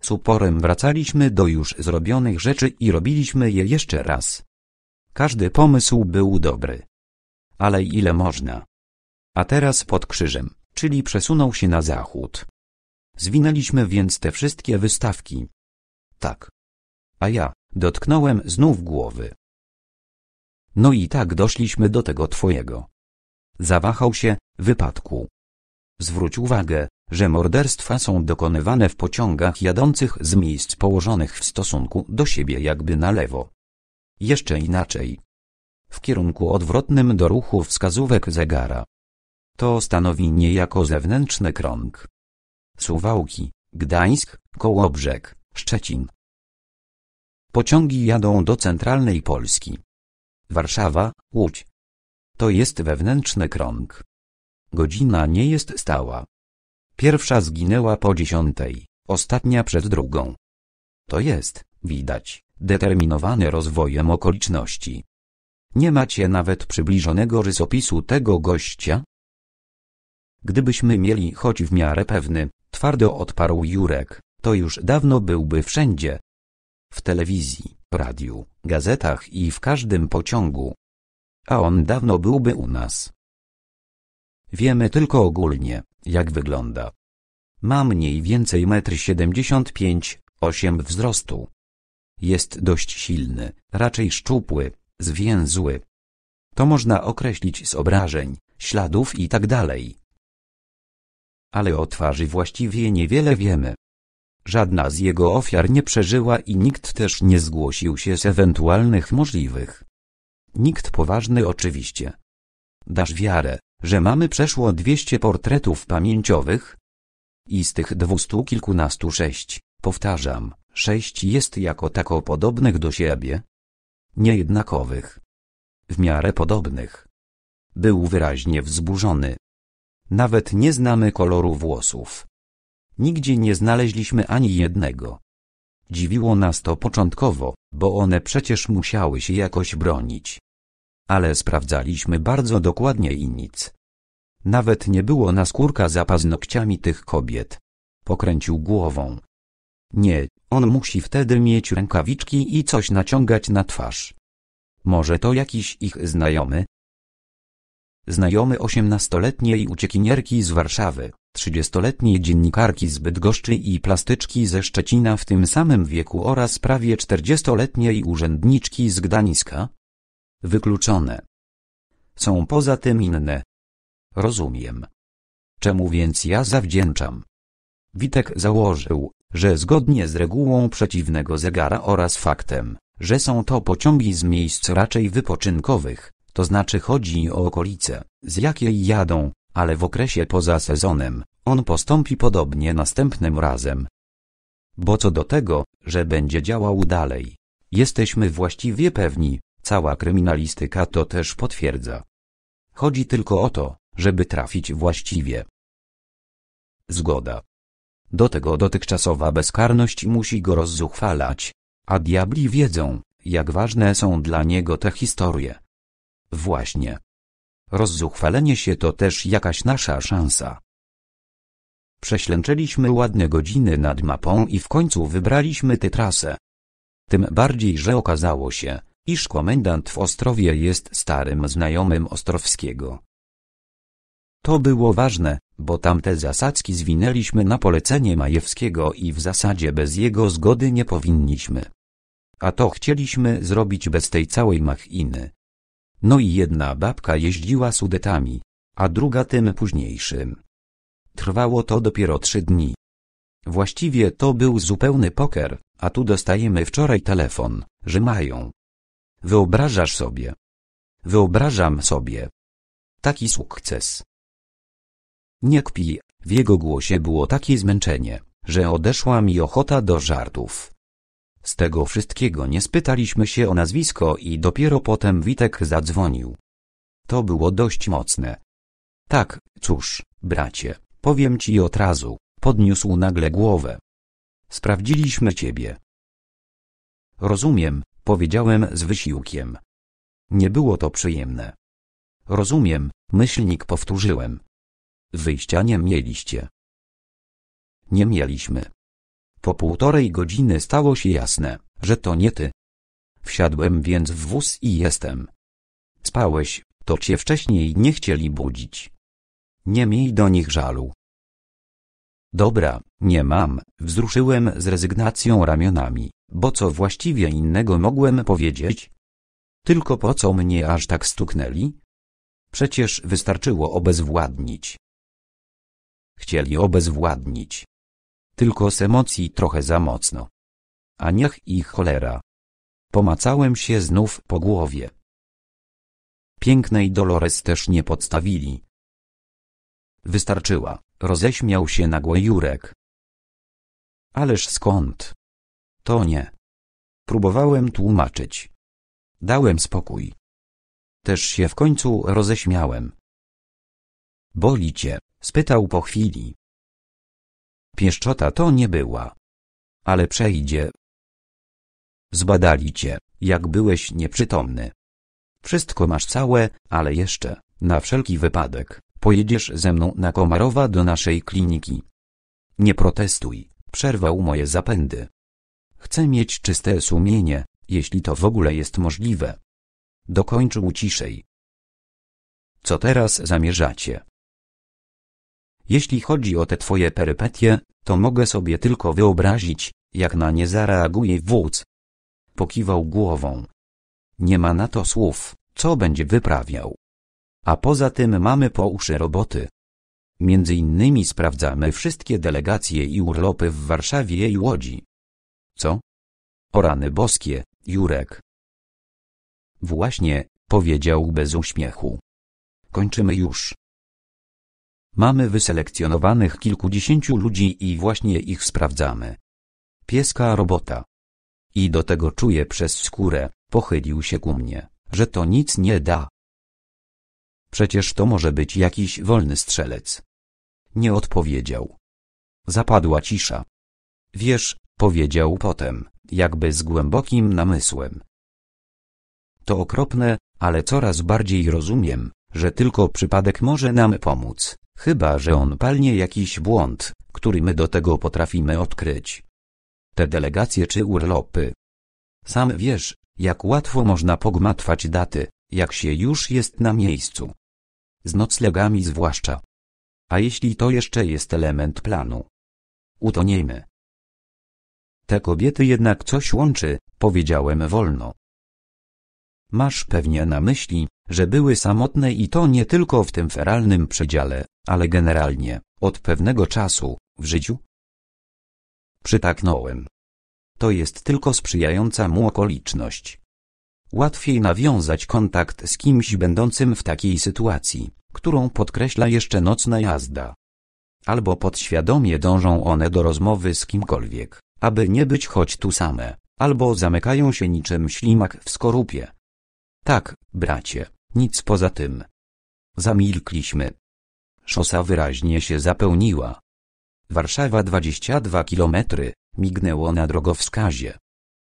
Z uporem wracaliśmy do już zrobionych rzeczy i robiliśmy je jeszcze raz. Każdy pomysł był dobry. Ale ile można? A teraz pod krzyżem, czyli przesunął się na zachód. Zwinęliśmy więc te wszystkie wystawki. Tak. A ja, dotknąłem znów głowy. No i tak doszliśmy do tego twojego. Zawahał się, wypadku. Zwróć uwagę, że morderstwa są dokonywane w pociągach jadących z miejsc położonych w stosunku do siebie jakby na lewo. Jeszcze inaczej. W kierunku odwrotnym do ruchu wskazówek zegara. To stanowi niejako zewnętrzny krąg. Suwałki, Gdańsk, Kołobrzeg, Szczecin. Pociągi jadą do centralnej Polski. Warszawa, Łódź. To jest wewnętrzny krąg. Godzina nie jest stała. Pierwsza zginęła po dziesiątej, ostatnia przed drugą. To jest, widać, determinowany rozwojem okoliczności. Nie macie nawet przybliżonego rysopisu tego gościa? Gdybyśmy mieli choć w miarę pewny, twardo odparł Jurek, to już dawno byłby wszędzie. W telewizji radiu, gazetach i w każdym pociągu. A on dawno byłby u nas. Wiemy tylko ogólnie, jak wygląda. Ma mniej więcej 1,75 m, 8 wzrostu. Jest dość silny, raczej szczupły, zwięzły. To można określić z obrażeń, śladów i tak dalej. Ale o twarzy właściwie niewiele wiemy. Żadna z jego ofiar nie przeżyła i nikt też nie zgłosił się z ewentualnych możliwych. Nikt poważny oczywiście. Dasz wiarę, że mamy przeszło 200 portretów pamięciowych? I z tych dwustu kilkunastu sześć, powtarzam, sześć jest jako tako podobnych do siebie? Niejednakowych. W miarę podobnych. Był wyraźnie wzburzony. Nawet nie znamy koloru włosów. Nigdzie nie znaleźliśmy ani jednego. Dziwiło nas to początkowo, bo one przecież musiały się jakoś bronić. Ale sprawdzaliśmy bardzo dokładnie i nic. Nawet nie było na skórka za paznokciami tych kobiet. Pokręcił głową. Nie, on musi wtedy mieć rękawiczki i coś naciągać na twarz. Może to jakiś ich znajomy? Znajomy osiemnastoletniej uciekinierki z Warszawy. 30-letniej dziennikarki z Bydgoszczy i plastyczki ze Szczecina w tym samym wieku oraz prawie 40-letniej urzędniczki z Gdańska. Wykluczone. Są poza tym inne. Rozumiem. Czemu więc ja zawdzięczam? Witek założył, że zgodnie z regułą przeciwnego zegara oraz faktem, że są to pociągi z miejsc raczej wypoczynkowych, to znaczy chodzi o okolice, z jakiej jadą, ale w okresie poza sezonem, on postąpi podobnie następnym razem. Bo co do tego, że będzie działał dalej, jesteśmy właściwie pewni, cała kryminalistyka to też potwierdza. Chodzi tylko o to, żeby trafić właściwie. Zgoda. Do tego dotychczasowa bezkarność musi go rozzuchwalać, a diabli wiedzą, jak ważne są dla niego te historie. Właśnie. Rozzuchwalenie się to też jakaś nasza szansa. Prześlęczyliśmy ładne godziny nad mapą i w końcu wybraliśmy tę trasę. Tym bardziej, że okazało się, iż komendant w Ostrowie jest starym znajomym Ostrowskiego. To było ważne, bo tamte zasadzki zwinęliśmy na polecenie Majewskiego i w zasadzie bez jego zgody nie powinniśmy. A to chcieliśmy zrobić bez tej całej machiny. No i jedna babka jeździła Sudetami, a druga tym późniejszym. Trwało to dopiero trzy dni. Właściwie to był zupełny poker, a tu dostajemy wczoraj telefon, że mają. Wyobrażasz sobie. Wyobrażam sobie. Taki sukces. Nie kpi, w jego głosie było takie zmęczenie, że odeszła mi ochota do żartów. Z tego wszystkiego nie spytaliśmy się o nazwisko i dopiero potem Witek zadzwonił. To było dość mocne. Tak, cóż, bracie, powiem ci od razu, podniósł nagle głowę. Sprawdziliśmy ciebie. Rozumiem, powiedziałem z wysiłkiem. Nie było to przyjemne. Rozumiem, myślnik powtórzyłem. Wyjścia nie mieliście. Nie mieliśmy. Po półtorej godziny stało się jasne, że to nie ty. Wsiadłem więc w wóz i jestem. Spałeś, to cię wcześniej nie chcieli budzić. Nie miej do nich żalu. Dobra, nie mam, wzruszyłem z rezygnacją ramionami, bo co właściwie innego mogłem powiedzieć? Tylko po co mnie aż tak stuknęli? Przecież wystarczyło obezwładnić. Chcieli obezwładnić tylko z emocji trochę za mocno. A niech i cholera. Pomacałem się znów po głowie. Pięknej Dolores też nie podstawili. Wystarczyła, roześmiał się nagły Jurek. Ależ skąd? To nie. Próbowałem tłumaczyć. Dałem spokój. Też się w końcu roześmiałem. Boli cię, spytał po chwili. Pieszczota to nie była. Ale przejdzie. Zbadali cię, jak byłeś nieprzytomny. Wszystko masz całe, ale jeszcze, na wszelki wypadek, pojedziesz ze mną na Komarowa do naszej kliniki. Nie protestuj, przerwał moje zapędy. Chcę mieć czyste sumienie, jeśli to w ogóle jest możliwe. Dokończył ciszej. Co teraz zamierzacie? Jeśli chodzi o te twoje perypetie, to mogę sobie tylko wyobrazić, jak na nie zareaguje wódz. Pokiwał głową. Nie ma na to słów, co będzie wyprawiał. A poza tym mamy po uszy roboty. Między innymi sprawdzamy wszystkie delegacje i urlopy w Warszawie i Łodzi. Co? O rany boskie, Jurek. Właśnie, powiedział bez uśmiechu. Kończymy już. Mamy wyselekcjonowanych kilkudziesięciu ludzi i właśnie ich sprawdzamy. Pieska robota. I do tego czuję przez skórę, pochylił się ku mnie, że to nic nie da. Przecież to może być jakiś wolny strzelec. Nie odpowiedział. Zapadła cisza. Wiesz, powiedział potem, jakby z głębokim namysłem. To okropne, ale coraz bardziej rozumiem, że tylko przypadek może nam pomóc, Chyba, że on palnie jakiś błąd, który my do tego potrafimy odkryć. Te delegacje czy urlopy. Sam wiesz, jak łatwo można pogmatwać daty, jak się już jest na miejscu. Z noclegami zwłaszcza. A jeśli to jeszcze jest element planu? Utoniemy. Te kobiety jednak coś łączy, powiedziałem wolno. Masz pewnie na myśli, że były samotne i to nie tylko w tym feralnym przedziale, ale generalnie, od pewnego czasu, w życiu? Przytaknąłem. To jest tylko sprzyjająca mu okoliczność. Łatwiej nawiązać kontakt z kimś będącym w takiej sytuacji, którą podkreśla jeszcze nocna jazda. Albo podświadomie dążą one do rozmowy z kimkolwiek, aby nie być choć tu same, albo zamykają się niczym ślimak w skorupie. Tak, bracie, nic poza tym. Zamilkliśmy, Szosa wyraźnie się zapełniła. Warszawa 22 km, mignęło na drogowskazie.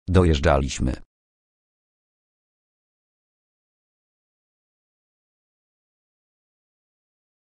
Dojeżdżaliśmy.